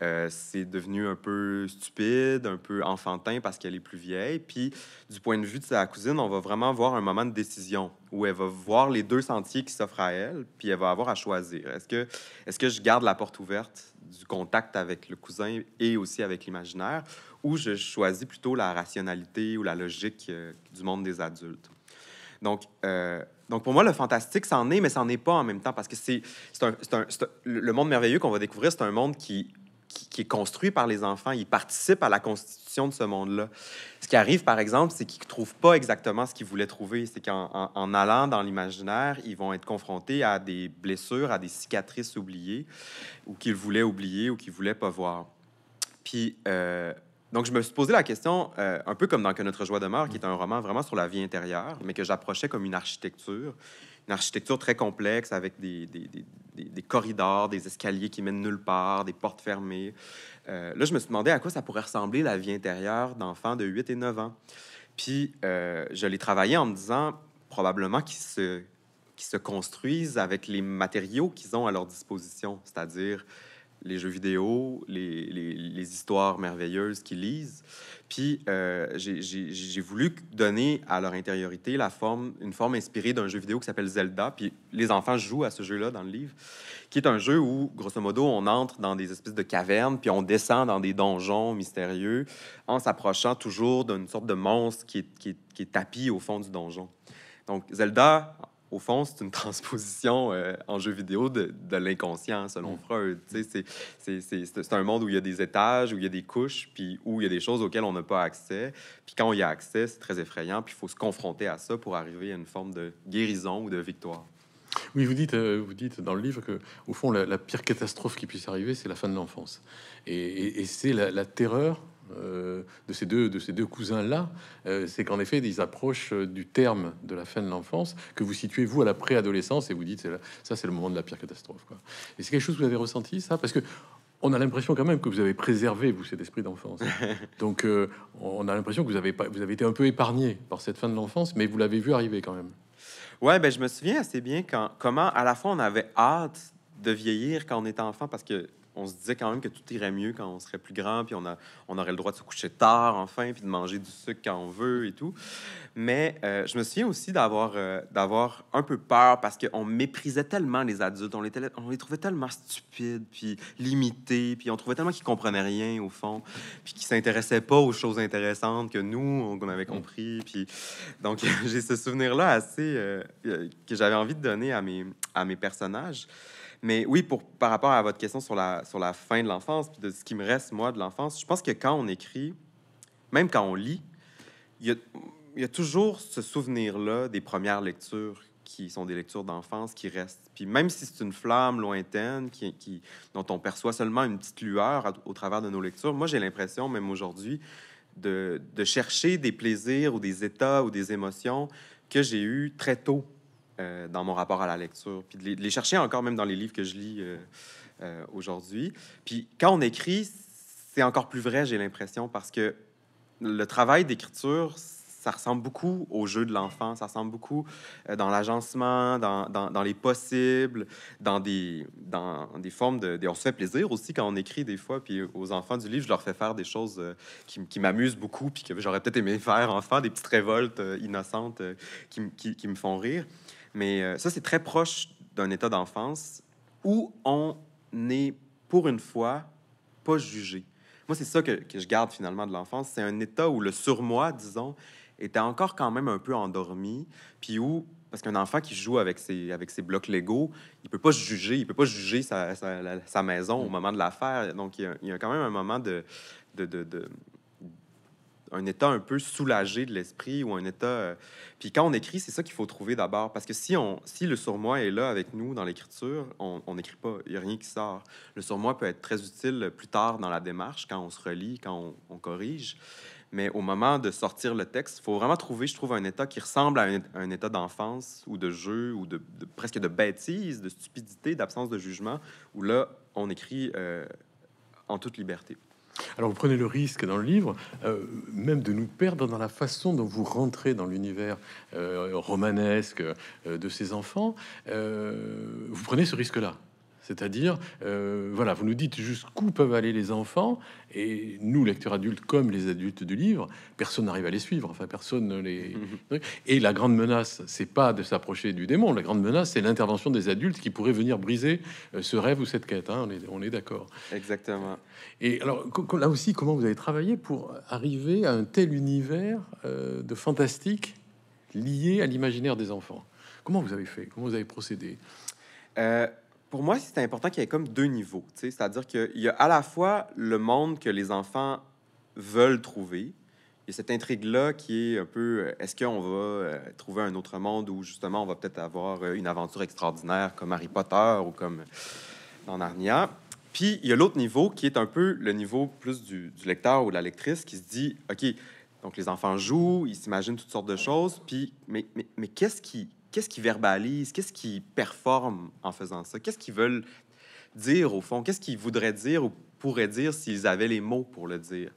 euh, c'est devenu un peu stupide, un peu enfantin parce qu'elle est plus vieille. Puis, du point de vue de sa cousine, on va vraiment voir un moment de décision où elle va voir les deux sentiers qui s'offrent à elle, puis elle va avoir à choisir. Est-ce que, est que je garde la porte ouverte du contact avec le cousin et aussi avec l'imaginaire, ou je choisis plutôt la rationalité ou la logique euh, du monde des adultes? Donc, euh, donc pour moi, le fantastique, c'en est, mais c'en est pas en même temps, parce que c'est le monde merveilleux qu'on va découvrir, c'est un monde qui, qui, est construit par les enfants. Ils participent à la constitution de ce monde-là. Ce qui arrive, par exemple, c'est qu'ils ne trouvent pas exactement ce qu'ils voulaient trouver. C'est qu'en allant dans l'imaginaire, ils vont être confrontés à des blessures, à des cicatrices oubliées, ou qu'ils voulaient oublier, ou qu'ils voulaient pas voir. Puis, euh, donc, je me suis posé la question, euh, un peu comme dans Que notre joie demeure, qui est un roman vraiment sur la vie intérieure, mais que j'approchais comme une architecture, une architecture très complexe avec des, corridors, des escaliers qui mènent nulle part, des portes fermées. Euh, là, je me suis demandé à quoi ça pourrait ressembler la vie intérieure d'enfants de 8 et 9 ans. Puis, euh, je l'ai travaillé en me disant probablement qu'ils se construisent avec les matériaux qu'ils ont à leur disposition, c'est-à-dire les jeux vidéo, les, histoires merveilleuses qu'ils lisent. Puis euh, j'ai voulu donner à leur intériorité la forme, une forme inspirée d'un jeu vidéo qui s'appelle Zelda. Puis les enfants jouent à ce jeu-là dans le livre, qui est un jeu où, grosso modo, on entre dans des espèces de cavernes, puis on descend dans des donjons mystérieux en s'approchant toujours d'une sorte de monstre qui est, qui est tapis au fond du donjon. Donc Zelda, au fond, c'est une transposition euh, en jeu vidéo de, de l'inconscient, selon mm. Freud. C'est un monde où il y a des étages, où il y a des couches, puis où il y a des choses auxquelles on n'a pas accès. Puis quand il y a accès, c'est très effrayant, puis il faut se confronter à ça pour arriver à une forme de guérison ou de victoire. Oui, vous dites, euh, vous dites dans le livre que, au fond, la, pire catastrophe qui puisse arriver, c'est la fin de l'enfance. Et, c'est la, la, terreur euh, de ces deux, de ces deux cousins-là, euh, c'est qu'en effet, ils approchent euh, du terme de la fin de l'enfance, que vous situez, vous, à la préadolescence, et vous dites, ça, c'est le moment de la pire catastrophe. Quoi. Et c'est quelque chose que vous avez ressenti, ça Parce que on a l'impression quand même que vous avez préservé, vous, cet esprit d'enfance. Donc, on a l'impression que vous avez, vous avez été un peu épargné par cette fin de l'enfance, mais vous l'avez vu arriver quand même. Oui, ben, je me souviens assez bien quand, comment, à la fois, on avait hâte de vieillir quand on était enfant, parce que on se disait quand même que tout irait mieux quand on serait plus grand, puis on, on aurait le droit de se coucher tard, enfin, puis de manger du sucre quand on veut et tout. Mais euh, je me souviens aussi d'avoir, euh, d'avoir un peu peur parce qu'on méprisait tellement les adultes, on les, trouvait tellement stupides, puis limités, puis on trouvait tellement qu'ils comprenaient rien au fond, puis qu'ils s'intéressaient pas aux choses intéressantes que nous, on avait mm. compris. Puis... Donc, j'ai ce souvenir-là assez euh, que j'avais envie de donner à mes, à mes personnages. Mais oui, pour, par rapport à votre question sur la, sur la fin de l'enfance, puis de ce qui me reste, moi, de l'enfance, je pense que quand on écrit, même quand on lit, il y a, toujours ce souvenir-là des premières lectures qui sont des lectures d'enfance qui restent. Puis même si c'est une flamme lointaine qui, dont on perçoit seulement une petite lueur au travers de nos lectures, moi j'ai l'impression, même aujourd'hui, de, de chercher des plaisirs ou des états ou des émotions que j'ai eu très tôt euh, dans mon rapport à la lecture, puis de les, chercher encore même dans les livres que je lis euh, euh, aujourd'hui. Puis quand on écrit, c'est encore plus vrai, j'ai l'impression, parce que le travail d'écriture, ça ressemble beaucoup au jeu de l'enfant, ça ressemble beaucoup dans l'agencement, dans, dans, les possibles, dans des, dans des formes de, On se fait plaisir aussi quand on écrit des fois, puis aux enfants du livre, je leur fais faire des choses qui, qui m'amusent beaucoup, puis que j'aurais peut-être aimé faire enfant, des petites révoltes innocentes qui, qui, me font rire. Mais euh, ça, c'est très proche d'un état d'enfance où on n'est, pour une fois, pas jugé. Moi, c'est ça que, je garde finalement de l'enfance. C'est un état où le surmoi, disons, était encore quand même un peu endormi, puis où, parce qu'un enfant qui joue avec ses, avec ses blocs Lego, il peut pas se juger, il peut pas juger sa, sa, maison au mm. moment de l'affaire. Donc, il y, a, quand même un moment de, de un état un peu soulagé de l'esprit ou un état... Euh, puis quand on écrit, c'est ça qu'il faut trouver d'abord. Parce que si, on, si le surmoi est là avec nous dans l'écriture, on n'écrit pas, il n'y a rien qui sort. Le surmoi peut être très utile plus tard dans la démarche, quand on se relit, quand on, corrige. Mais au moment de sortir le texte, faut vraiment trouver, je trouve, un état qui ressemble à un, état d'enfance ou de jeu ou de, presque de bêtise, de stupidité, d'absence de jugement, où là, on écrit euh, en toute liberté. Alors vous prenez le risque dans le livre, euh, même de nous perdre dans la façon dont vous rentrez dans l'univers euh, romanesque euh, de ces enfants. vous prenez ce risque-là. C'est-à-dire, euh, voilà, vous nous dites jusqu'où peuvent aller les enfants, et nous, lecteurs adultes comme les adultes du livre, personne n'arrive à les suivre. Enfin, personne ne les. Et la grande menace, c'est pas de s'approcher du démon. La grande menace, c'est l'intervention des adultes qui pourraient venir briser euh, ce rêve ou cette quête. Hein, on est, on est d'accord. Exactement. Et alors, là aussi, comment vous avez travaillé pour arriver à un tel univers euh, de fantastique lié à l'imaginaire des enfants Comment vous avez fait Comment vous avez procédé pour moi, c'est important qu'il y ait comme deux niveaux. C'est-à-dire qu'il y a à la fois le monde que les enfants veulent trouver. Il y a cette intrigue-là qui est un peu euh, est-ce qu'on va euh, trouver un autre monde où justement on va peut-être avoir euh, une aventure extraordinaire comme Harry Potter ou comme dans Narnia. Puis il y a l'autre niveau qui est un peu le niveau plus du, du, lecteur ou de la lectrice qui se dit OK, donc les enfants jouent, ils s'imaginent toutes sortes de choses, puis mais, mais, mais qu'est-ce qui, qu'est-ce qu'ils verbalisent, qu'est-ce qu'ils performent en faisant ça, qu'est-ce qu'ils veulent dire au fond, qu'est-ce qu'ils voudraient dire ou pourraient dire s'ils avaient les mots pour le dire.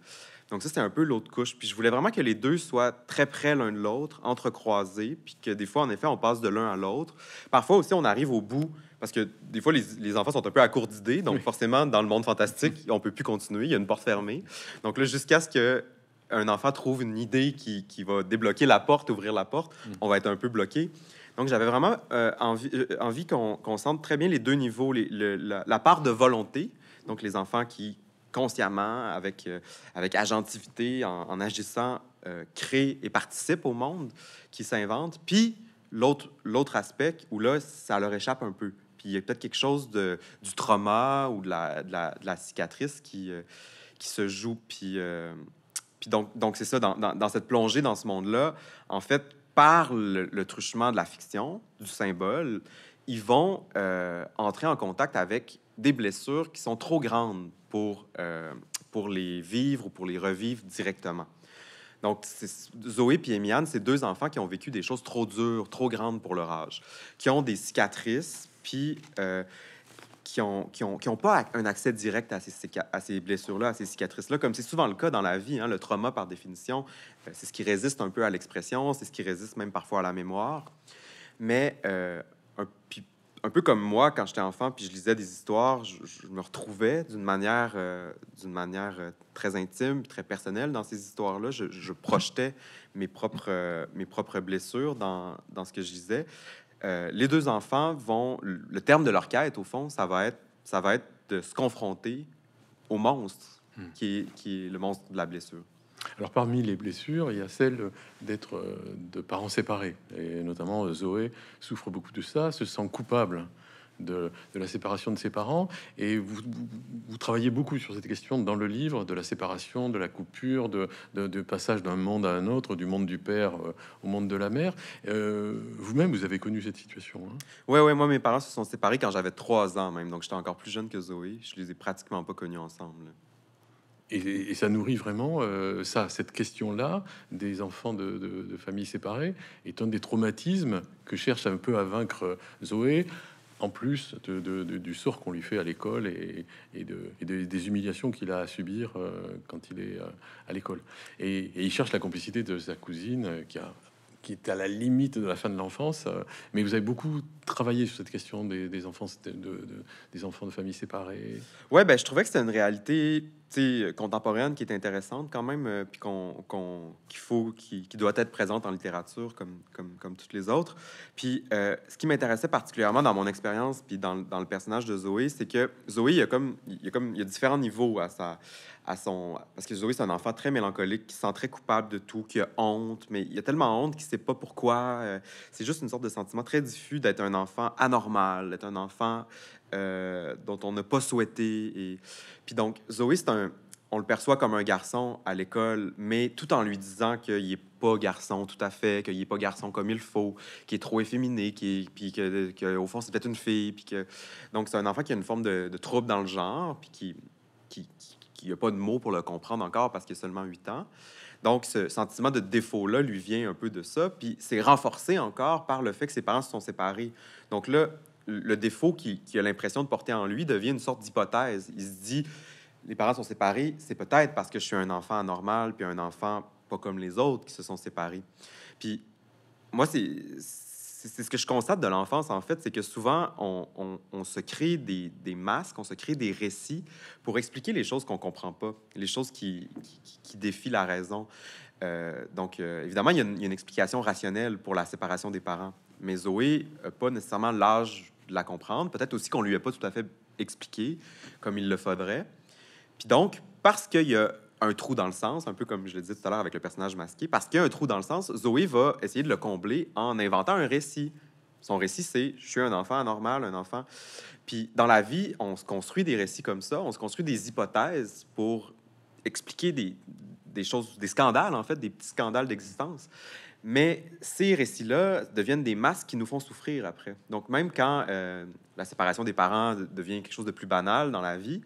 Donc ça, c'est un peu l'autre couche. Puis je voulais vraiment que les deux soient très près l'un de l'autre, entrecroisés, puis que des fois, en effet, on passe de l'un à l'autre. Parfois aussi, on arrive au bout, parce que des fois, les, enfants sont un peu à court d'idées, donc forcément, dans le monde fantastique, on peut plus continuer, il y a une porte fermée. Donc là, jusqu'à ce que un enfant trouve une idée qui, qui, va débloquer la porte, ouvrir la porte, mm. on va être un peu bloqué. Donc, j'avais vraiment euh, envie, euh, envie qu'on sente très bien les deux niveaux, les, la, part de volonté, donc les enfants qui, consciemment, avec, euh, avec agentivité, en, agissant, créent et participent au monde qui s'invente, puis l'autre aspect où là, ça leur échappe un peu. Puis il y a peut-être quelque chose de, du trauma ou de la, cicatrice qui, qui se joue, puis... Puis donc, c'est ça, dans, dans, cette plongée dans ce monde-là, en fait, par le, truchement de la fiction, du symbole, ils vont euh, entrer en contact avec des blessures qui sont trop grandes pour, euh, pour les vivre ou pour les revivre directement. Donc, Zoé et Emiane, c'est deux enfants qui ont vécu des choses trop dures, trop grandes pour leur âge, qui ont des cicatrices, puis euh, qui n'ont qui ont, qui pas un accès direct à ces, à ces blessures-là, à ces cicatrices-là, comme c'est souvent le cas dans la vie. Hein, le trauma, par définition, euh, c'est ce qui résiste un peu à l'expression, c'est ce qui résiste même parfois à la mémoire. Mais euh, un, peu comme moi, quand j'étais enfant, puis je lisais des histoires, je, me retrouvais d'une manière, euh, d'une manière très intime, très personnelle dans ces histoires-là. Je, projetais mes propres, mes propres blessures dans, dans ce que je lisais. Euh, les deux enfants vont. Le terme de leur quête, au fond, ça va être, de se confronter au monstre, hmm. qui, est, qui est le monstre de la blessure. Alors parmi les blessures, il y a celle d'être euh, de parents séparés. Et notamment euh, Zoé souffre beaucoup de ça, se sent coupable de, la séparation de ses parents. Et vous, travaillez beaucoup sur cette question dans le livre, de la séparation, de la coupure, de, passage d'un monde à un autre, du monde du père euh, au monde de la mère. Euh, vous-même, vous avez connu cette situation. Hein? Ouais, ouais, moi, mes parents se sont séparés quand j'avais trois ans même, donc j'étais encore plus jeune que Zoé. Je les ai pratiquement pas connus ensemble. Et, ça nourrit vraiment euh, ça, cette question-là des enfants de, de, familles séparées est un des traumatismes que cherche un peu à vaincre Zoé, en plus du sort qu'on lui fait à l'école et, des humiliations qu'il a à subir euh, quand il est euh, à l'école. Et, il cherche la complicité de sa cousine euh, qui a qui est à la limite de la fin de l'enfance. Euh, mais vous avez beaucoup travaillé sur cette question des, enfants, de, de, des enfants de familles séparées. Ouais, ben, je trouvais que c'était une réalité euh, contemporaine qui est intéressante quand même, euh, puis qu'on, qu'il faut, qui, doit être présente en littérature comme, comme, comme toutes les autres. Puis ce qui m'intéressait particulièrement dans mon expérience, puis dans, dans, le personnage de Zoé, c'est que Zoé, il y a comme, il y a comme, il y a différents niveaux à sa, à son... Parce que Zoé, c'est un enfant très mélancolique, qui sent très coupable de tout, qui a honte, mais il a tellement honte qu'il ne sait pas pourquoi. Euh, c'est juste une sorte de sentiment très diffus d'être un enfant anormal, d'être un enfant euh, dont on n'a pas souhaité. Et... Puis donc, Zoé, c'est un... On le perçoit comme un garçon à l'école, mais tout en lui disant qu'il n'est pas garçon tout à fait, qu'il n'est pas garçon comme il faut, qu'il est trop efféminé, qu'il puis que, au fond, c'est peut-être une fille. Puis que... Donc, c'est un enfant qui a une forme de, trouble dans le genre, puis qui, qui il n'y a pas de mots pour le comprendre encore parce qu'il a seulement 8 ans. Donc, ce sentiment de défaut-là lui vient un peu de ça. Puis, c'est renforcé encore par le fait que ses parents se sont séparés. Donc là, le défaut qu'il a l'impression de porter en lui devient une sorte d'hypothèse. Il se dit, les parents sont séparés, c'est peut-être parce que je suis un enfant anormal, puis un enfant pas comme les autres qui se sont séparés. Puis, moi, c'est c'est ce que je constate de l'enfance, en fait, c'est que souvent, on, se crée des, masques, on se crée des récits pour expliquer les choses qu'on ne comprend pas, les choses qui, défient la raison. Euh, donc, euh, évidemment, il y, a une, il y, a une explication rationnelle pour la séparation des parents, mais Zoé n'a pas nécessairement l'âge de la comprendre, peut-être aussi qu'on ne lui a pas tout à fait expliqué comme il le faudrait. Puis donc, parce qu'il y a un trou dans le sens, un peu comme je le dit tout à l'heure avec le personnage masqué. Parce qu'il y a un trou dans le sens, Zoé va essayer de le combler en inventant un récit. Son récit, c'est je suis un enfant anormal, un enfant. Puis dans la vie, on se construit des récits comme ça, on se construit des hypothèses pour expliquer des, choses, des scandales en fait, des petits scandales d'existence. Mais ces récits-là deviennent des masques qui nous font souffrir après. Donc même quand euh, la séparation des parents devient quelque chose de plus banal dans la vie,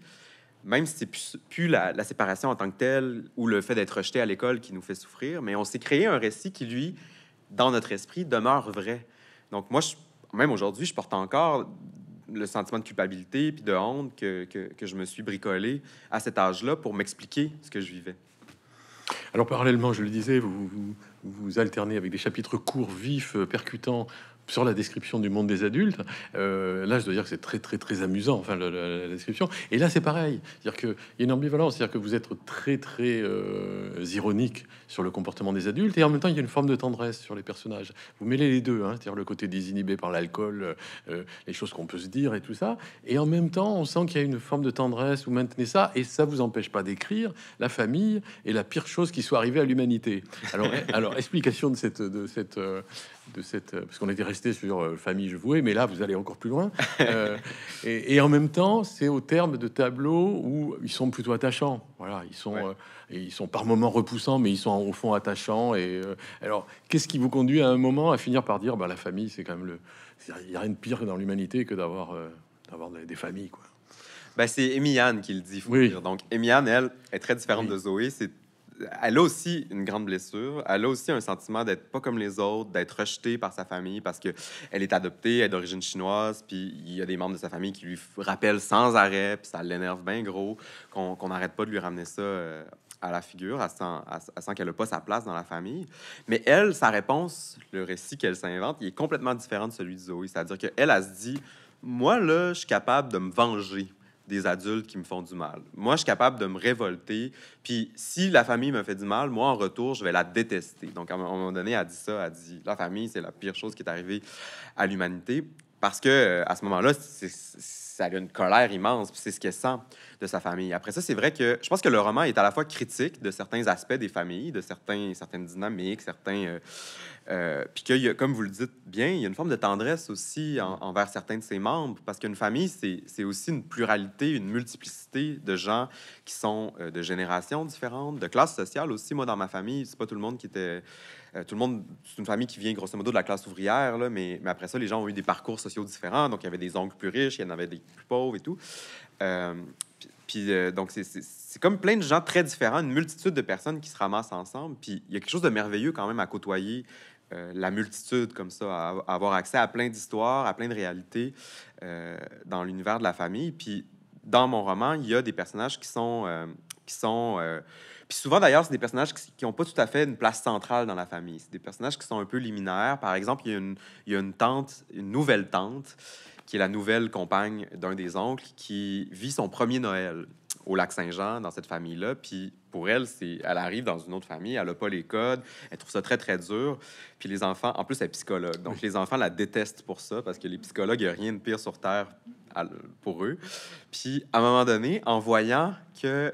même si c'est plus, la, séparation en tant que telle ou le fait d'être rejeté à l'école qui nous fait souffrir, mais on s'est créé un récit qui, lui, dans notre esprit, demeure vrai. Donc moi, même aujourd'hui, je porte encore le sentiment de culpabilité puis de honte que, je me suis bricolé à cet âge-là pour m'expliquer ce que je vivais. Alors parallèlement, je le disais, vous, vous alternez avec des chapitres courts, vifs, percutants sur la description du monde des adultes. Euh, là, je dois dire que c'est très, très, très amusant, enfin, la, description. Et là, c'est pareil. C'est-à-dire qu'il y a une ambivalence, c'est-à-dire que vous êtes très, très euh, ironique sur le comportement des adultes, et en même temps, il y a une forme de tendresse sur les personnages. Vous mêlez les deux, hein, c'est-à-dire le côté désinhibé par l'alcool, euh, les choses qu'on peut se dire et tout ça. Et en même temps, on sent qu'il y a une forme de tendresse, vous maintenez ça, et ça vous empêche pas d'écrire la famille et la pire chose qui soit arrivée à l'humanité. Alors, alors explication de cette, de cette de cette, euh, parce qu'on était resté sur euh, famille je vouais, mais là vous allez encore plus loin. Euh, et, en même temps, c'est au terme de tableaux où ils sont plutôt attachants. Voilà, ils sont, et ils sont par moments repoussants, mais ils sont au fond attachants. Et alors, qu'est-ce qui vous conduit à un moment à finir par dire, bah la famille, c'est quand même le, il y a rien de pire dans l'humanité que d'avoir, d'avoir des familles quoi. bah c'est Emiane qui le dit. oui. Donc Emiane, elle, est très différente de Zoé. C'est elle a aussi une grande blessure. Elle a aussi un sentiment d'être pas comme les autres, d'être rejetée par sa famille parce que elle est adoptée, elle est d'origine chinoise, puis il y a des membres de sa famille qui lui rappellent sans arrêt, puis ça l'énerve bien gros qu'on n'arrête pas de lui ramener ça euh, à la figure, à qu'elle n'a pas sa place dans la famille. Mais elle, sa réponse, le récit qu'elle s'invente, il est complètement différent de celui de Zoé. C'est-à-dire qu'elle, elle se dit, moi, là, je suis capable de me venger des adultes qui me font du mal. Moi, je suis capable de me révolter. Puis si la famille me fait du mal, moi, en retour, je vais la détester. Donc, à un moment donné, elle dit ça. Elle dit La famille, c'est la pire chose qui est arrivée à l'humanité. Parce que euh, à ce moment-là, ça a une colère immense, puis c'est ce qu'elle sent de sa famille. Après ça, c'est vrai que je pense que le roman est à la fois critique de certains aspects des familles, de certains, certaines dynamiques, certains. Euh, euh, puis que, comme vous le dites bien, il y a une forme de tendresse aussi mm. envers certains de ses membres, parce qu'une famille, c'est aussi une pluralité, une multiplicité de gens qui sont de générations différentes, de classes sociales aussi. Moi, dans ma famille, c'est pas tout le monde qui était euh, tout le monde, c'est une famille qui vient grosso modo de la classe ouvrière, mais, mais, après ça, les gens ont eu des parcours sociaux différents. Donc, il y avait des oncles plus riches, il y en avait des plus pauvres et tout. Euh, puis, euh, donc, c'est comme plein de gens très différents, une multitude de personnes qui se ramassent ensemble. Puis, il y a quelque chose de merveilleux quand même à côtoyer la multitude comme ça, à, avoir accès à plein d'histoires, à plein de réalités dans l'univers de la famille. Puis dans mon roman, il y a des personnages qui sont, qui sont puis souvent, d'ailleurs, c'est des personnages qui n'ont pas tout à fait une place centrale dans la famille. C'est des personnages qui sont un peu liminaires. Par exemple, il y a une, une tante, une nouvelle tante, qui est la nouvelle compagne d'un des oncles, qui vit son premier Noël au lac Saint-Jean, dans cette famille-là. Puis pour elle, c'est, elle arrive dans une autre famille, elle n'a pas les codes, elle trouve ça très, très dur. Puis les enfants, en plus, elle est psychologue. Donc les enfants la détestent pour ça, parce que les psychologues, il n'y a rien de pire sur Terre pour eux. Puis à un moment donné, en voyant que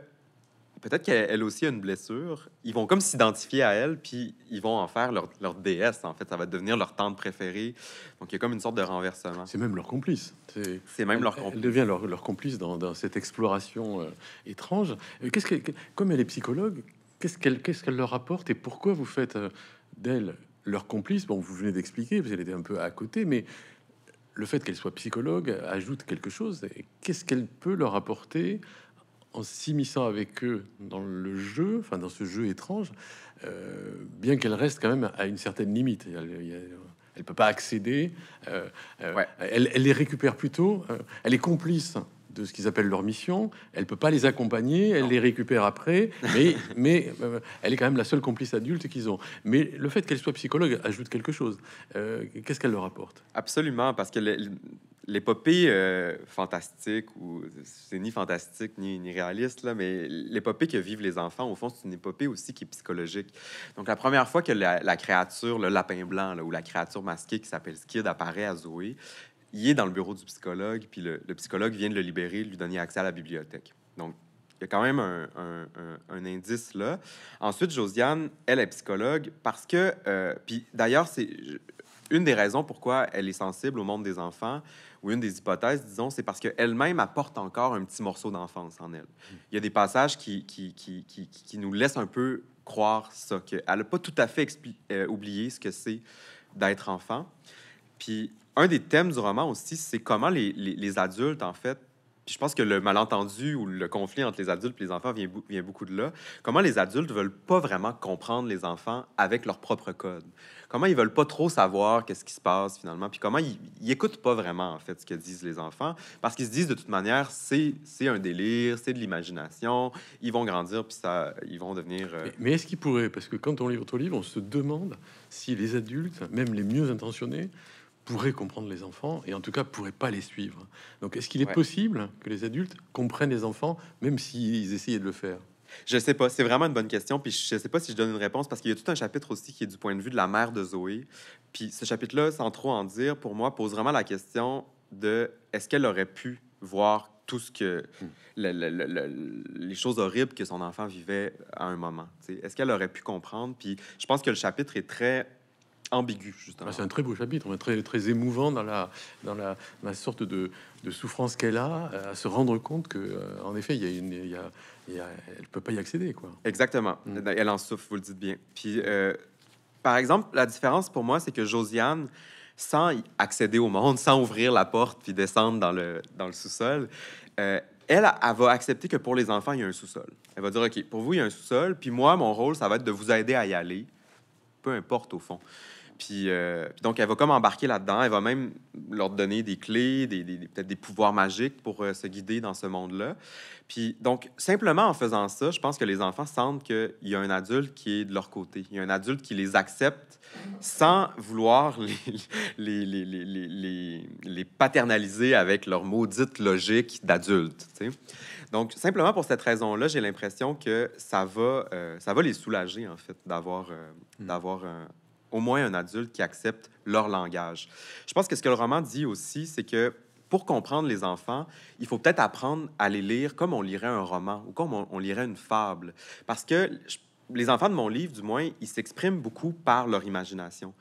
peut-être qu'elle aussi a une blessure. Ils vont comme s'identifier à elle, puis ils vont en faire leur, leur déesse, en fait. Ça va devenir leur tante préférée. Donc, il y a comme une sorte de renversement. C'est même leur complice. C'est même leur complice. devient leur, complice dans, cette exploration euh, étrange. Euh, qu'est-ce que, comme elle est psychologue, qu'est-ce qu'elle qu'est-ce leur apporte et pourquoi vous faites euh, d'elle leur complice Bon, vous venez d'expliquer, vous était un peu à côté, mais le fait qu'elle soit psychologue ajoute quelque chose. Qu'est-ce qu'elle peut leur apporter en s'immisçant avec eux dans le jeu, enfin dans ce jeu étrange, euh, bien qu'elle reste quand même à une certaine limite. Elle, ne peut pas accéder. Euh, euh, elle, elle, les récupère plutôt. elle est complice de ce qu'ils appellent leur mission. Elle peut pas les accompagner, elle les récupère après, mais, mais euh, elle est quand même la seule complice adulte qu'ils ont. Mais le fait qu'elle soit psychologue ajoute quelque chose. Euh, qu'est-ce qu'elle leur apporte Absolument, parce que l'épopée euh, fantastique, ou c'est ni fantastique ni, ni réaliste, là, mais l'épopée que vivent les enfants, au fond, c'est une épopée aussi qui est psychologique. Donc la première fois que la, créature, le lapin blanc, ou la créature masquée qui s'appelle Skid apparaît à Zoé, il est dans le bureau du psychologue, puis le, psychologue vient de le libérer, lui donner accès à la bibliothèque. Donc, il y a quand même un, un, indice là. Ensuite, Josiane, elle est psychologue parce que, euh, puis d'ailleurs, c'est une des raisons pourquoi elle est sensible au monde des enfants, ou une des hypothèses, disons, c'est parce qu'elle-même apporte encore un petit morceau d'enfance en elle. Hmm. Il y a des passages qui, qui, qui, qui, qui nous laissent un peu croire ça, qu'elle n'a pas tout à fait euh, oublié ce que c'est d'être enfant. Puis un des thèmes du roman aussi, c'est comment les, adultes, en fait, je pense que le malentendu ou le conflit entre les adultes et les enfants vient, beaucoup de là, comment les adultes veulent pas vraiment comprendre les enfants avec leur propre code. Comment ils veulent pas trop savoir qu'est-ce qui se passe finalement, puis comment ils, n'écoutent pas vraiment, en fait, ce que disent les enfants, parce qu'ils se disent de toute manière, c'est un délire, c'est de l'imagination, ils vont grandir, puis ça, ils vont devenir... Euh, mais, est-ce qu'ils pourraient? Parce que quand on lit votre livre, on se demande si les adultes, même les mieux intentionnés, pourrait comprendre les enfants et en tout cas pourrait pas les suivre. Donc est-ce qu'il est, possible que les adultes comprennent les enfants même s'ils essayaient de le faire je sais pas, c'est vraiment une bonne question. Puis je sais pas si je donne une réponse parce qu'il y a tout un chapitre aussi qui est du point de vue de la mère de Zoé. Puis ce chapitre-là, sans trop en dire, pour moi, pose vraiment la question de est-ce qu'elle aurait pu voir tout ce que hmm. les choses horribles que son enfant vivait à un moment. Est-ce qu'elle aurait pu comprendre Puis je pense que le chapitre est très ambigu. justement. Ah, c'est un très beau chapitre, très, très émouvant dans la, dans la, sorte de, souffrance qu'elle a euh, à se rendre compte que, euh, en effet, il y a une, il y a, elle peut pas y accéder, quoi. Exactement. Mm. Elle en souffre, vous le dites bien. Puis, euh, par exemple, la différence pour moi, c'est que Josiane, sans accéder au monde, sans ouvrir la porte puis descendre dans le, sous-sol, elle, elle va accepter que pour les enfants, il y a un sous-sol. Elle va dire, OK, pour vous, il y a un sous-sol, puis moi, mon rôle, ça va être de vous aider à y aller, peu importe au fond. Puis, euh, puis, donc, elle va comme embarquer là-dedans. Elle va même leur donner des clés, des, peut-être des pouvoirs magiques pour euh, se guider dans ce monde-là. Puis donc, simplement en faisant ça, je pense que les enfants sentent qu'il y a un adulte qui est de leur côté. Il y a un adulte qui les accepte sans vouloir les, les, paternaliser avec leur maudite logique d'adulte. Donc, simplement pour cette raison-là, j'ai l'impression que ça va, euh, ça va les soulager, en fait, d'avoir, hmm. d'avoir un au moins un adulte qui accepte leur langage. Je pense que ce que le roman dit aussi, c'est que pour comprendre les enfants, il faut peut-être apprendre à les lire comme on lirait un roman ou comme on, lirait une fable. Parce que les enfants de mon livre, du moins, ils s'expriment beaucoup par leur imagination.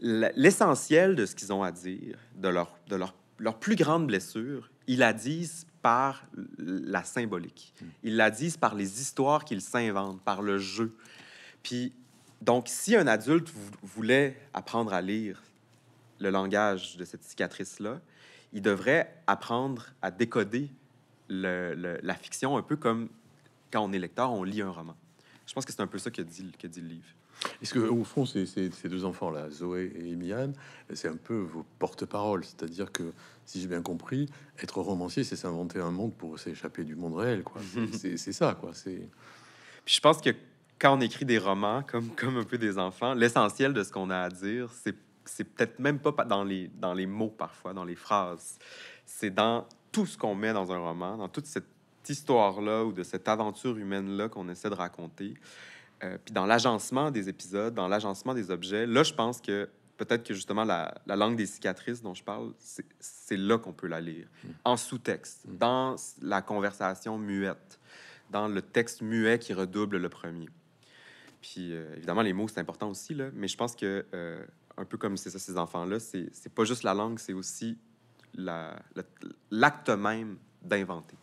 L'essentiel de ce qu'ils ont à dire, de leur, de leur, leur plus grande blessure, ils la disent par la symbolique. Mm. Ils la disent par les histoires qu'ils s'inventent, par le jeu. Puis donc, si un adulte voulait apprendre à lire le langage de cette cicatrice-là, il devrait apprendre à décoder la fiction un peu comme quand on est lecteur, on lit un roman. Je pense que c'est un peu ça que dit, que dit le livre. Est-ce que, au fond, ces, ces, deux enfants-là, Zoé et Emiane, c'est un peu vos porte-parole C'est-à-dire que, si j'ai bien compris, être romancier, c'est s'inventer un monde pour s'échapper du monde réel, quoi. C'est ça, quoi. C'est. je pense que quand on écrit des romans, comme, comme un peu des enfants, l'essentiel de ce qu'on a à dire, c'est, peut-être même pas dans les, dans les mots parfois, dans les phrases. C'est dans tout ce qu'on met dans un roman, dans toute cette histoire-là ou de cette aventure humaine-là qu'on essaie de raconter. Euh, puis dans l'agencement des épisodes, dans l'agencement des objets, là, je pense que peut-être que justement la, langue des cicatrices dont je parle, c'est, là qu'on peut la lire, hmm. en sous-texte, hmm. dans la conversation muette, dans le texte muet qui redouble le premier. Puis euh, évidemment, les mots, c'est important aussi, là, mais je pense que, euh, un peu comme c'est ça, ces enfants-là, c'est pas juste la langue, c'est aussi l'acte même d'inventer.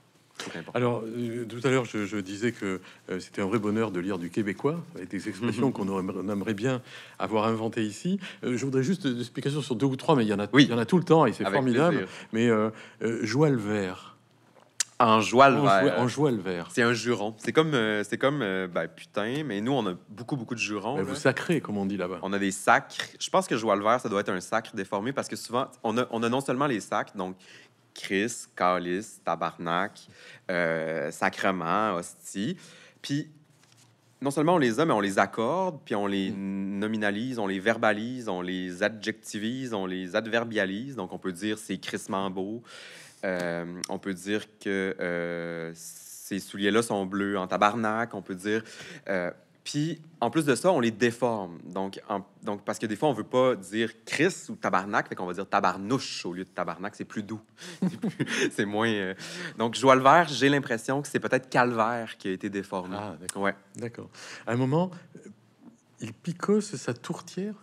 Alors, euh, tout à l'heure, je, disais que c'était un vrai bonheur de lire du québécois, avec des expressions mhm. qu'on aimerait bien avoir inventées ici. je voudrais juste des explications sur deux ou trois, mais il y en a, il y en a tout le temps et c'est formidable. Mais joie le vert. Un joie le verre. C'est un juron. C'est comme, euh, c'est comme euh, ben, putain, mais nous, on a beaucoup, beaucoup de jurons. Ben, vous sacrez, comme on dit là-bas. On a des sacres. Je pense que joie le verre, ça doit être un sacre déformé parce que souvent, on a, non seulement les sacres, donc Chris, Carlis, Tabarnak, euh, Sacrement, Hostie. Puis, non seulement on les a, mais on les accorde, puis on les hmm. nominalise, on les verbalise, on les adjectivise, on les adverbialise. Donc, on peut dire c'est Chris beau, euh, on peut dire que euh, ces souliers-là sont bleus en tabarnak, on peut dire. Euh, puis, en plus de ça, on les déforme. Donc, parce que des fois, on veut pas dire Chris ou tabarnak, fait qu'on va dire tabarnouche au lieu de tabarnak. C'est plus doux. c'est moins. Donc, Joie le vert, j'ai l'impression que c'est peut-être calvaire qui a été déformé. Ah, d'accord. D'accord. À un moment, il picosse sa tourtière.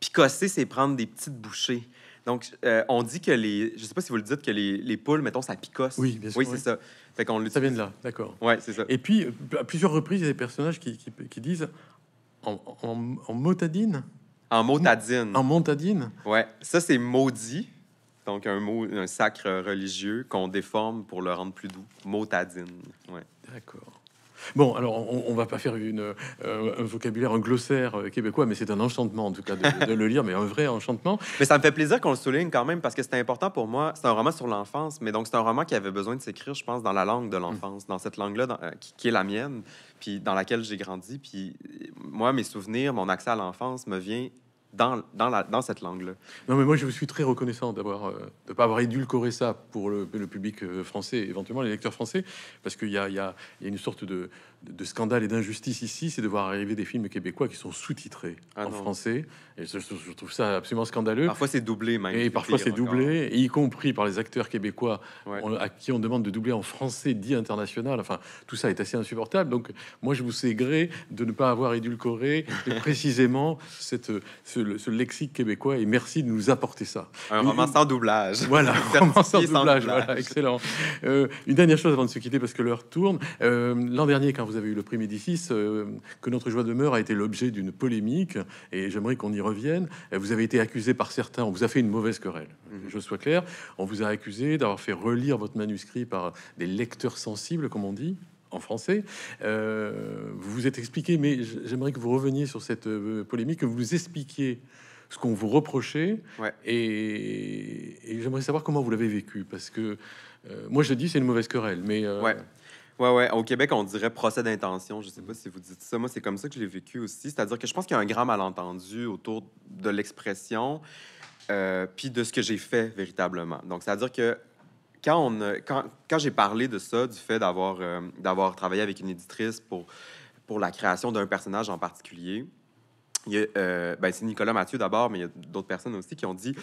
Picosser, c'est prendre des petites bouchées. Donc, euh, on dit que les. Je sais pas si vous le dites, que les, les poules, mettons, ça picosse. Oui, bien sûr. Oui, c'est ça. Ça vient de là, d'accord. Oui, c'est ça. Et puis, euh, à plusieurs reprises, il y a des personnages qui, qui, disent en, en, en, motadine. En motadine. En montadine. Ça, c'est maudit. Donc, un mot, un sacre religieux qu'on déforme pour le rendre plus doux. Motadine. Ouais. D'accord. Bon, alors on, ne va pas faire une, euh, un vocabulaire, un glossaire euh, québécois, mais c'est un enchantement en tout cas de, le lire, mais un vrai enchantement. Mais ça me fait plaisir qu'on le souligne quand même parce que c'est important pour moi. C'est un roman sur l'enfance, mais donc c'est un roman qui avait besoin de s'écrire, je pense, dans la langue de mm. l'enfance, dans cette langue-là euh, qui, est la mienne, puis dans laquelle j'ai grandi. Puis moi, mes souvenirs, mon accès à l'enfance me vient dans, cette langue-là. Non, mais moi, je suis très reconnaissant d'avoir ne euh, de pas avoir édulcoré ça pour le, public euh, français, éventuellement les lecteurs français, parce qu'il y a, une sorte de, de scandale et d'injustice ici, c'est de voir arriver des films québécois qui sont sous-titrés ah en français. Et je, trouve ça absolument scandaleux. Parfois c'est doublé, Et parfois c'est doublé, y compris par les acteurs québécois à qui on demande de doubler en français dit international. Enfin, tout ça est assez insupportable. Donc moi je vous sais gré de ne pas avoir édulcoré précisément cette, ce, lexique québécois. Et merci de nous apporter ça. Un roman sans doublage. Voilà, un roman sans doublage. excellent. Euh, une dernière chose avant de se quitter parce que l'heure tourne. Euh, l'an dernier, quand vous avez eu le prix Médicis, euh, que notre joie demeure a été l'objet d'une polémique, et j'aimerais qu'on y revienne. Euh, vous avez été accusé par certains, on vous a fait une mauvaise querelle, mhm. je sois clair. On vous a accusé d'avoir fait relire votre manuscrit par des lecteurs sensibles, comme on dit en français. Euh, vous vous êtes expliqué, mais j'aimerais que vous reveniez sur cette polémique, que vous expliquiez ce qu'on vous reprochait, et, j'aimerais savoir comment vous l'avez vécu, parce que moi je dis c'est une mauvaise querelle, mais ouais. Ouais, ouais. Au Québec, on dirait procès d'intention. Je sais mm. pas si vous dites ça. Moi, c'est comme ça que je l'ai vécu aussi. C'est-à-dire que je pense qu'il y a un grand malentendu autour de l'expression, euh, puis de ce que j'ai fait véritablement. Donc, c'est-à-dire que quand, on, quand, j'ai parlé de ça, du fait d'avoir euh, d'avoir travaillé avec une éditrice pour, pour la création d'un personnage en particulier, euh, ben c'est Nicolas Mathieu d'abord, mais il y a d'autres personnes aussi qui ont dit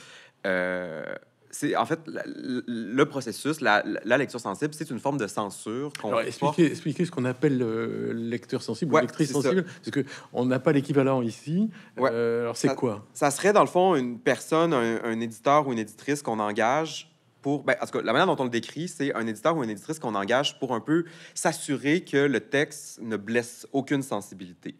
euh, c'est en fait le processus, la, lecture sensible, c'est une forme de censure. Alors, expliquez, ce qu'on appelle le lecteur sensible ou lectrice sensible, parce que on n'a pas l'équivalent ici. Euh, alors c'est quoi Ça serait dans le fond une personne, un, éditeur ou une éditrice qu'on engage pour, ben, en la manière dont on le décrit, c'est un éditeur ou une éditrice qu'on engage pour un peu s'assurer que le texte ne blesse aucune sensibilité.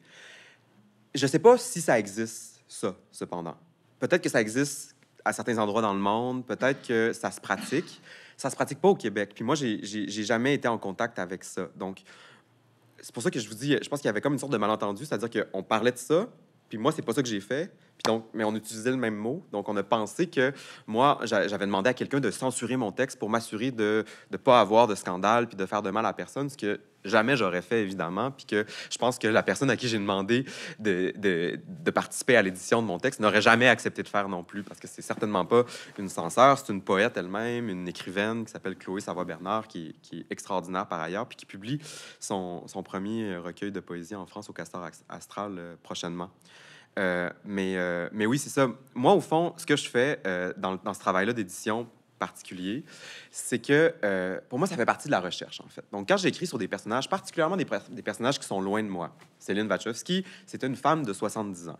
Je ne sais pas si ça existe, ça, cependant. Peut-être que ça existe à certains endroits dans le monde. Peut-être que ça se pratique. Ça se pratique pas au Québec. Puis moi, j'ai jamais été en contact avec ça. Donc, c'est pour ça que je vous dis, je pense qu'il y avait comme une sorte de malentendu, c'est-à-dire qu'on parlait de ça, puis moi, c'est pas ça que j'ai fait donc, mais on utilisait le même mot. Donc, on a pensé que moi, j'avais demandé à quelqu'un de censurer mon texte pour m'assurer de ne pas avoir de scandale puis de faire de mal à personne, ce que jamais j'aurais fait, évidemment. Puis que je pense que la personne à qui j'ai demandé de, de, participer à l'édition de mon texte n'aurait jamais accepté de faire non plus, parce que c'est certainement pas une censeur, c'est une poète elle-même, une écrivaine qui s'appelle Chloé Savoie-Bernard, qui, qui, est extraordinaire par ailleurs, puis qui publie son, son, premier recueil de poésie en France au Castor Astral euh, prochainement. Euh, mais, euh, mais oui, c'est ça. Moi, au fond, ce que je fais euh, dans, dans, ce travail-là d'édition particulier, c'est que pour moi, ça fait partie de la recherche, en fait. Donc, quand j'écris sur des personnages, particulièrement des, des, personnages qui sont loin de moi, Céline Wachowski, c'est une femme de 70 ans.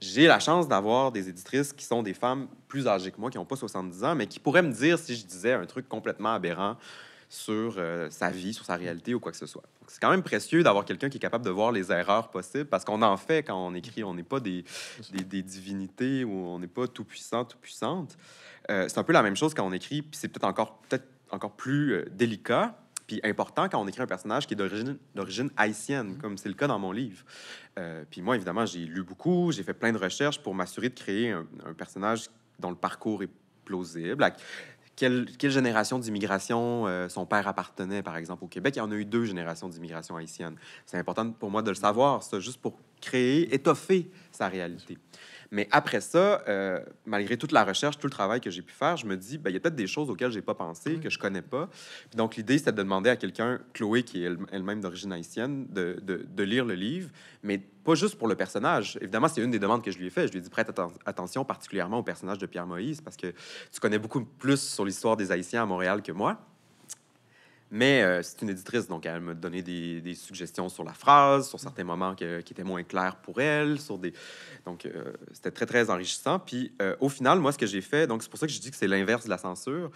J'ai la chance d'avoir des éditrices qui sont des femmes plus âgées que moi, qui n'ont pas 70 ans, mais qui pourraient me dire si je disais un truc complètement aberrant sur euh, sa vie, sur sa réalité ou quoi que ce soit. C'est quand même précieux d'avoir quelqu'un qui est capable de voir les erreurs possibles parce qu'on en fait quand on écrit. On n'est pas des, des, divinités ou on n'est pas tout puissant, tout puissante. Euh, c'est un peu la même chose quand on écrit, puis c'est peut-être encore, peut encore plus euh, délicat puis important quand on écrit un personnage qui est d'origine haïtienne, mm-hmm. comme c'est le cas dans mon livre. puis moi, évidemment, j'ai lu beaucoup, j'ai fait plein de recherches pour m'assurer de créer un, un, personnage dont le parcours est plausible, quelle, génération d'immigration euh, son père appartenait, par exemple, au Québec. Il y en a eu deux générations d'immigration haïtienne. C'est important pour moi de le savoir, ça, juste pour créer, étoffer sa réalité. Mais après ça, euh, malgré toute la recherche, tout le travail que j'ai pu faire, je me dis, ben, il y a peut-être des choses auxquelles je n'ai pas pensé, que je connais pas. donc, l'idée, c'était de demander à quelqu'un, Chloé, qui est elle-même d'origine haïtienne, de, lire le livre, mais pas juste pour le personnage. Évidemment, c'est une des demandes que je lui ai fait. Je lui ai dit, prête attention particulièrement au personnage de Pierre Moïse, parce que tu connais beaucoup plus sur l'histoire des Haïtiens à Montréal que moi. Mais euh, c'est une éditrice, donc elle me donnait des, suggestions sur la phrase, sur certains moments qui étaient moins clairs pour elle, sur des... Donc, euh, c'était très, très enrichissant. Puis, euh, au final, moi, ce que j'ai fait, donc c'est pour ça que je dis que c'est l'inverse de la censure,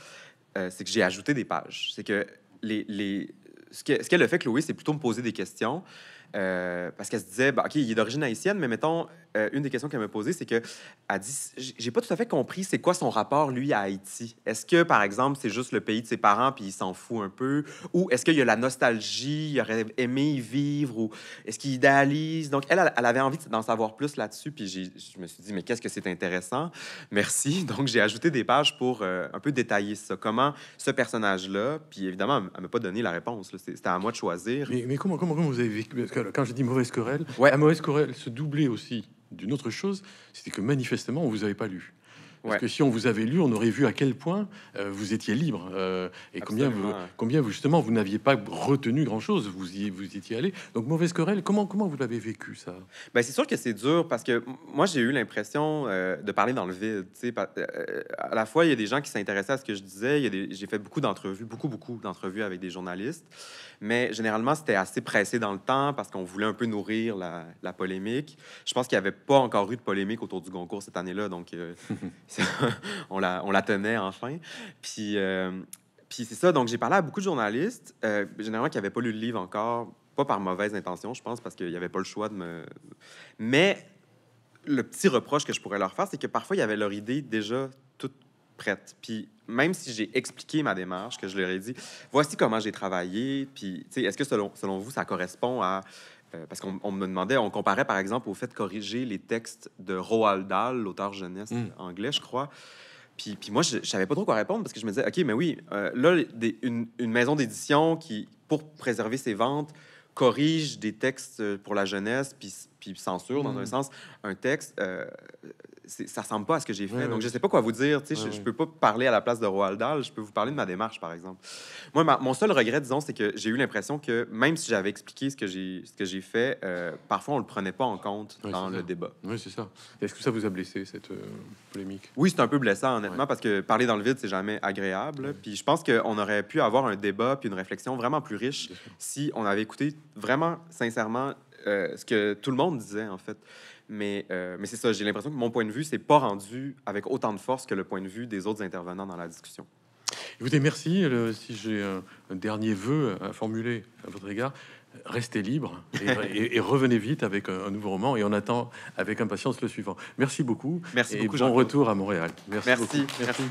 c'est que j'ai ajouté des pages. C'est que les... les... Ce qu'elle a fait, Chloé, c'est plutôt me poser des questions, parce qu'elle se disait, bah, OK, il est d'origine haïtienne, mais mettons, euh, une des questions qu'elle m'a posée, c'est que a dit j'ai pas tout à fait compris c'est quoi son rapport lui à Haïti. Est-ce que par exemple c'est juste le pays de ses parents puis il s'en fout un peu, ou est-ce qu'il y a la nostalgie, il aurait aimé y vivre, ou est-ce qu'il idéalise Donc elle, elle avait envie d'en savoir plus là-dessus, puis je me suis dit mais qu'est-ce que c'est intéressant Merci. Donc j'ai ajouté des pages pour euh, un peu détailler ça. Comment ce personnage-là, puis évidemment elle m'a pas donné la réponse. C'était à moi de choisir. Mais, comment, comment, vous avez vécu Quand je dis mauvaise querelle, ouais. la mauvaise querelle se doublait aussi d'une autre chose, c'était que manifestement, on ne vous avait pas lu. Parce que si on vous avait lu, on aurait vu à quel point euh, vous étiez libre euh, et combien, combien justement, vous n'aviez pas retenu grand-chose, vous y vous étiez allé. Donc, mauvaise querelle, comment, comment vous l'avez vécu, ça? Ben, c'est sûr que c'est dur parce que moi, j'ai eu l'impression euh, de parler dans le vide. à la fois, il y a des gens qui s'intéressaient à ce que je disais. J'ai fait beaucoup d'entrevues, beaucoup, beaucoup d'entrevues avec des journalistes. Mais généralement, c'était assez pressé dans le temps parce qu'on voulait un peu nourrir la, la polémique. Je pense qu'il n'y avait pas encore eu de polémique autour du Goncourt cette année-là. Donc, on, la, on la tenait enfin. Puis, euh, puis c'est ça, donc j'ai parlé à beaucoup de journalistes, euh, généralement qui n'avaient pas lu le livre encore, pas par mauvaise intention, je pense, parce qu'il n'y avait pas le choix de me... Mais le petit reproche que je pourrais leur faire, c'est que parfois, il y avait leur idée déjà toute prête. Puis même si j'ai expliqué ma démarche, que je leur ai dit, voici comment j'ai travaillé, puis est-ce que selon vous, ça correspond à euh, parce qu'on me demandait, on comparait par exemple au fait de corriger les textes de Roald Dahl, l'auteur jeunesse hmm. anglais, je crois. Puis, moi, je, savais pas trop quoi répondre parce que je me disais, OK, mais oui, euh, là, une, maison d'édition qui, pour préserver ses ventes, corrige des textes euh, pour la jeunesse, puis, censure, dans hmm. un sens, un texte ça ressemble pas à ce que j'ai fait. donc, je sais pas quoi vous dire. je, je, peux pas parler à la place de Roald Dahl. Je peux vous parler de ma démarche, par exemple. Moi, mon seul regret, disons, c'est que j'ai eu l'impression que même si j'avais expliqué ce que j'ai ce que j'ai fait, euh, parfois on le prenait pas en compte dans le débat. Oui, c'est ça. Est-ce que ça vous a blessé cette euh, polémique Oui, c'est un peu blessant, honnêtement, parce que parler dans le vide, c'est jamais agréable. Puis je pense qu'on aurait pu avoir un débat puis une réflexion vraiment plus riche si on avait écouté vraiment sincèrement euh, ce que tout le monde disait, en fait. Mais, euh, mais c'est ça, j'ai l'impression que mon point de vue, c'est pas rendu avec autant de force que le point de vue des autres intervenants dans la discussion. Écoutez, merci. Euh, si j'ai un, dernier vœu à formuler à votre égard, restez libre et, revenez vite avec un, nouveau roman. Et on attend avec impatience le suivant. Merci beaucoup. Merci et beaucoup. Bon retour à Montréal. merci. merci.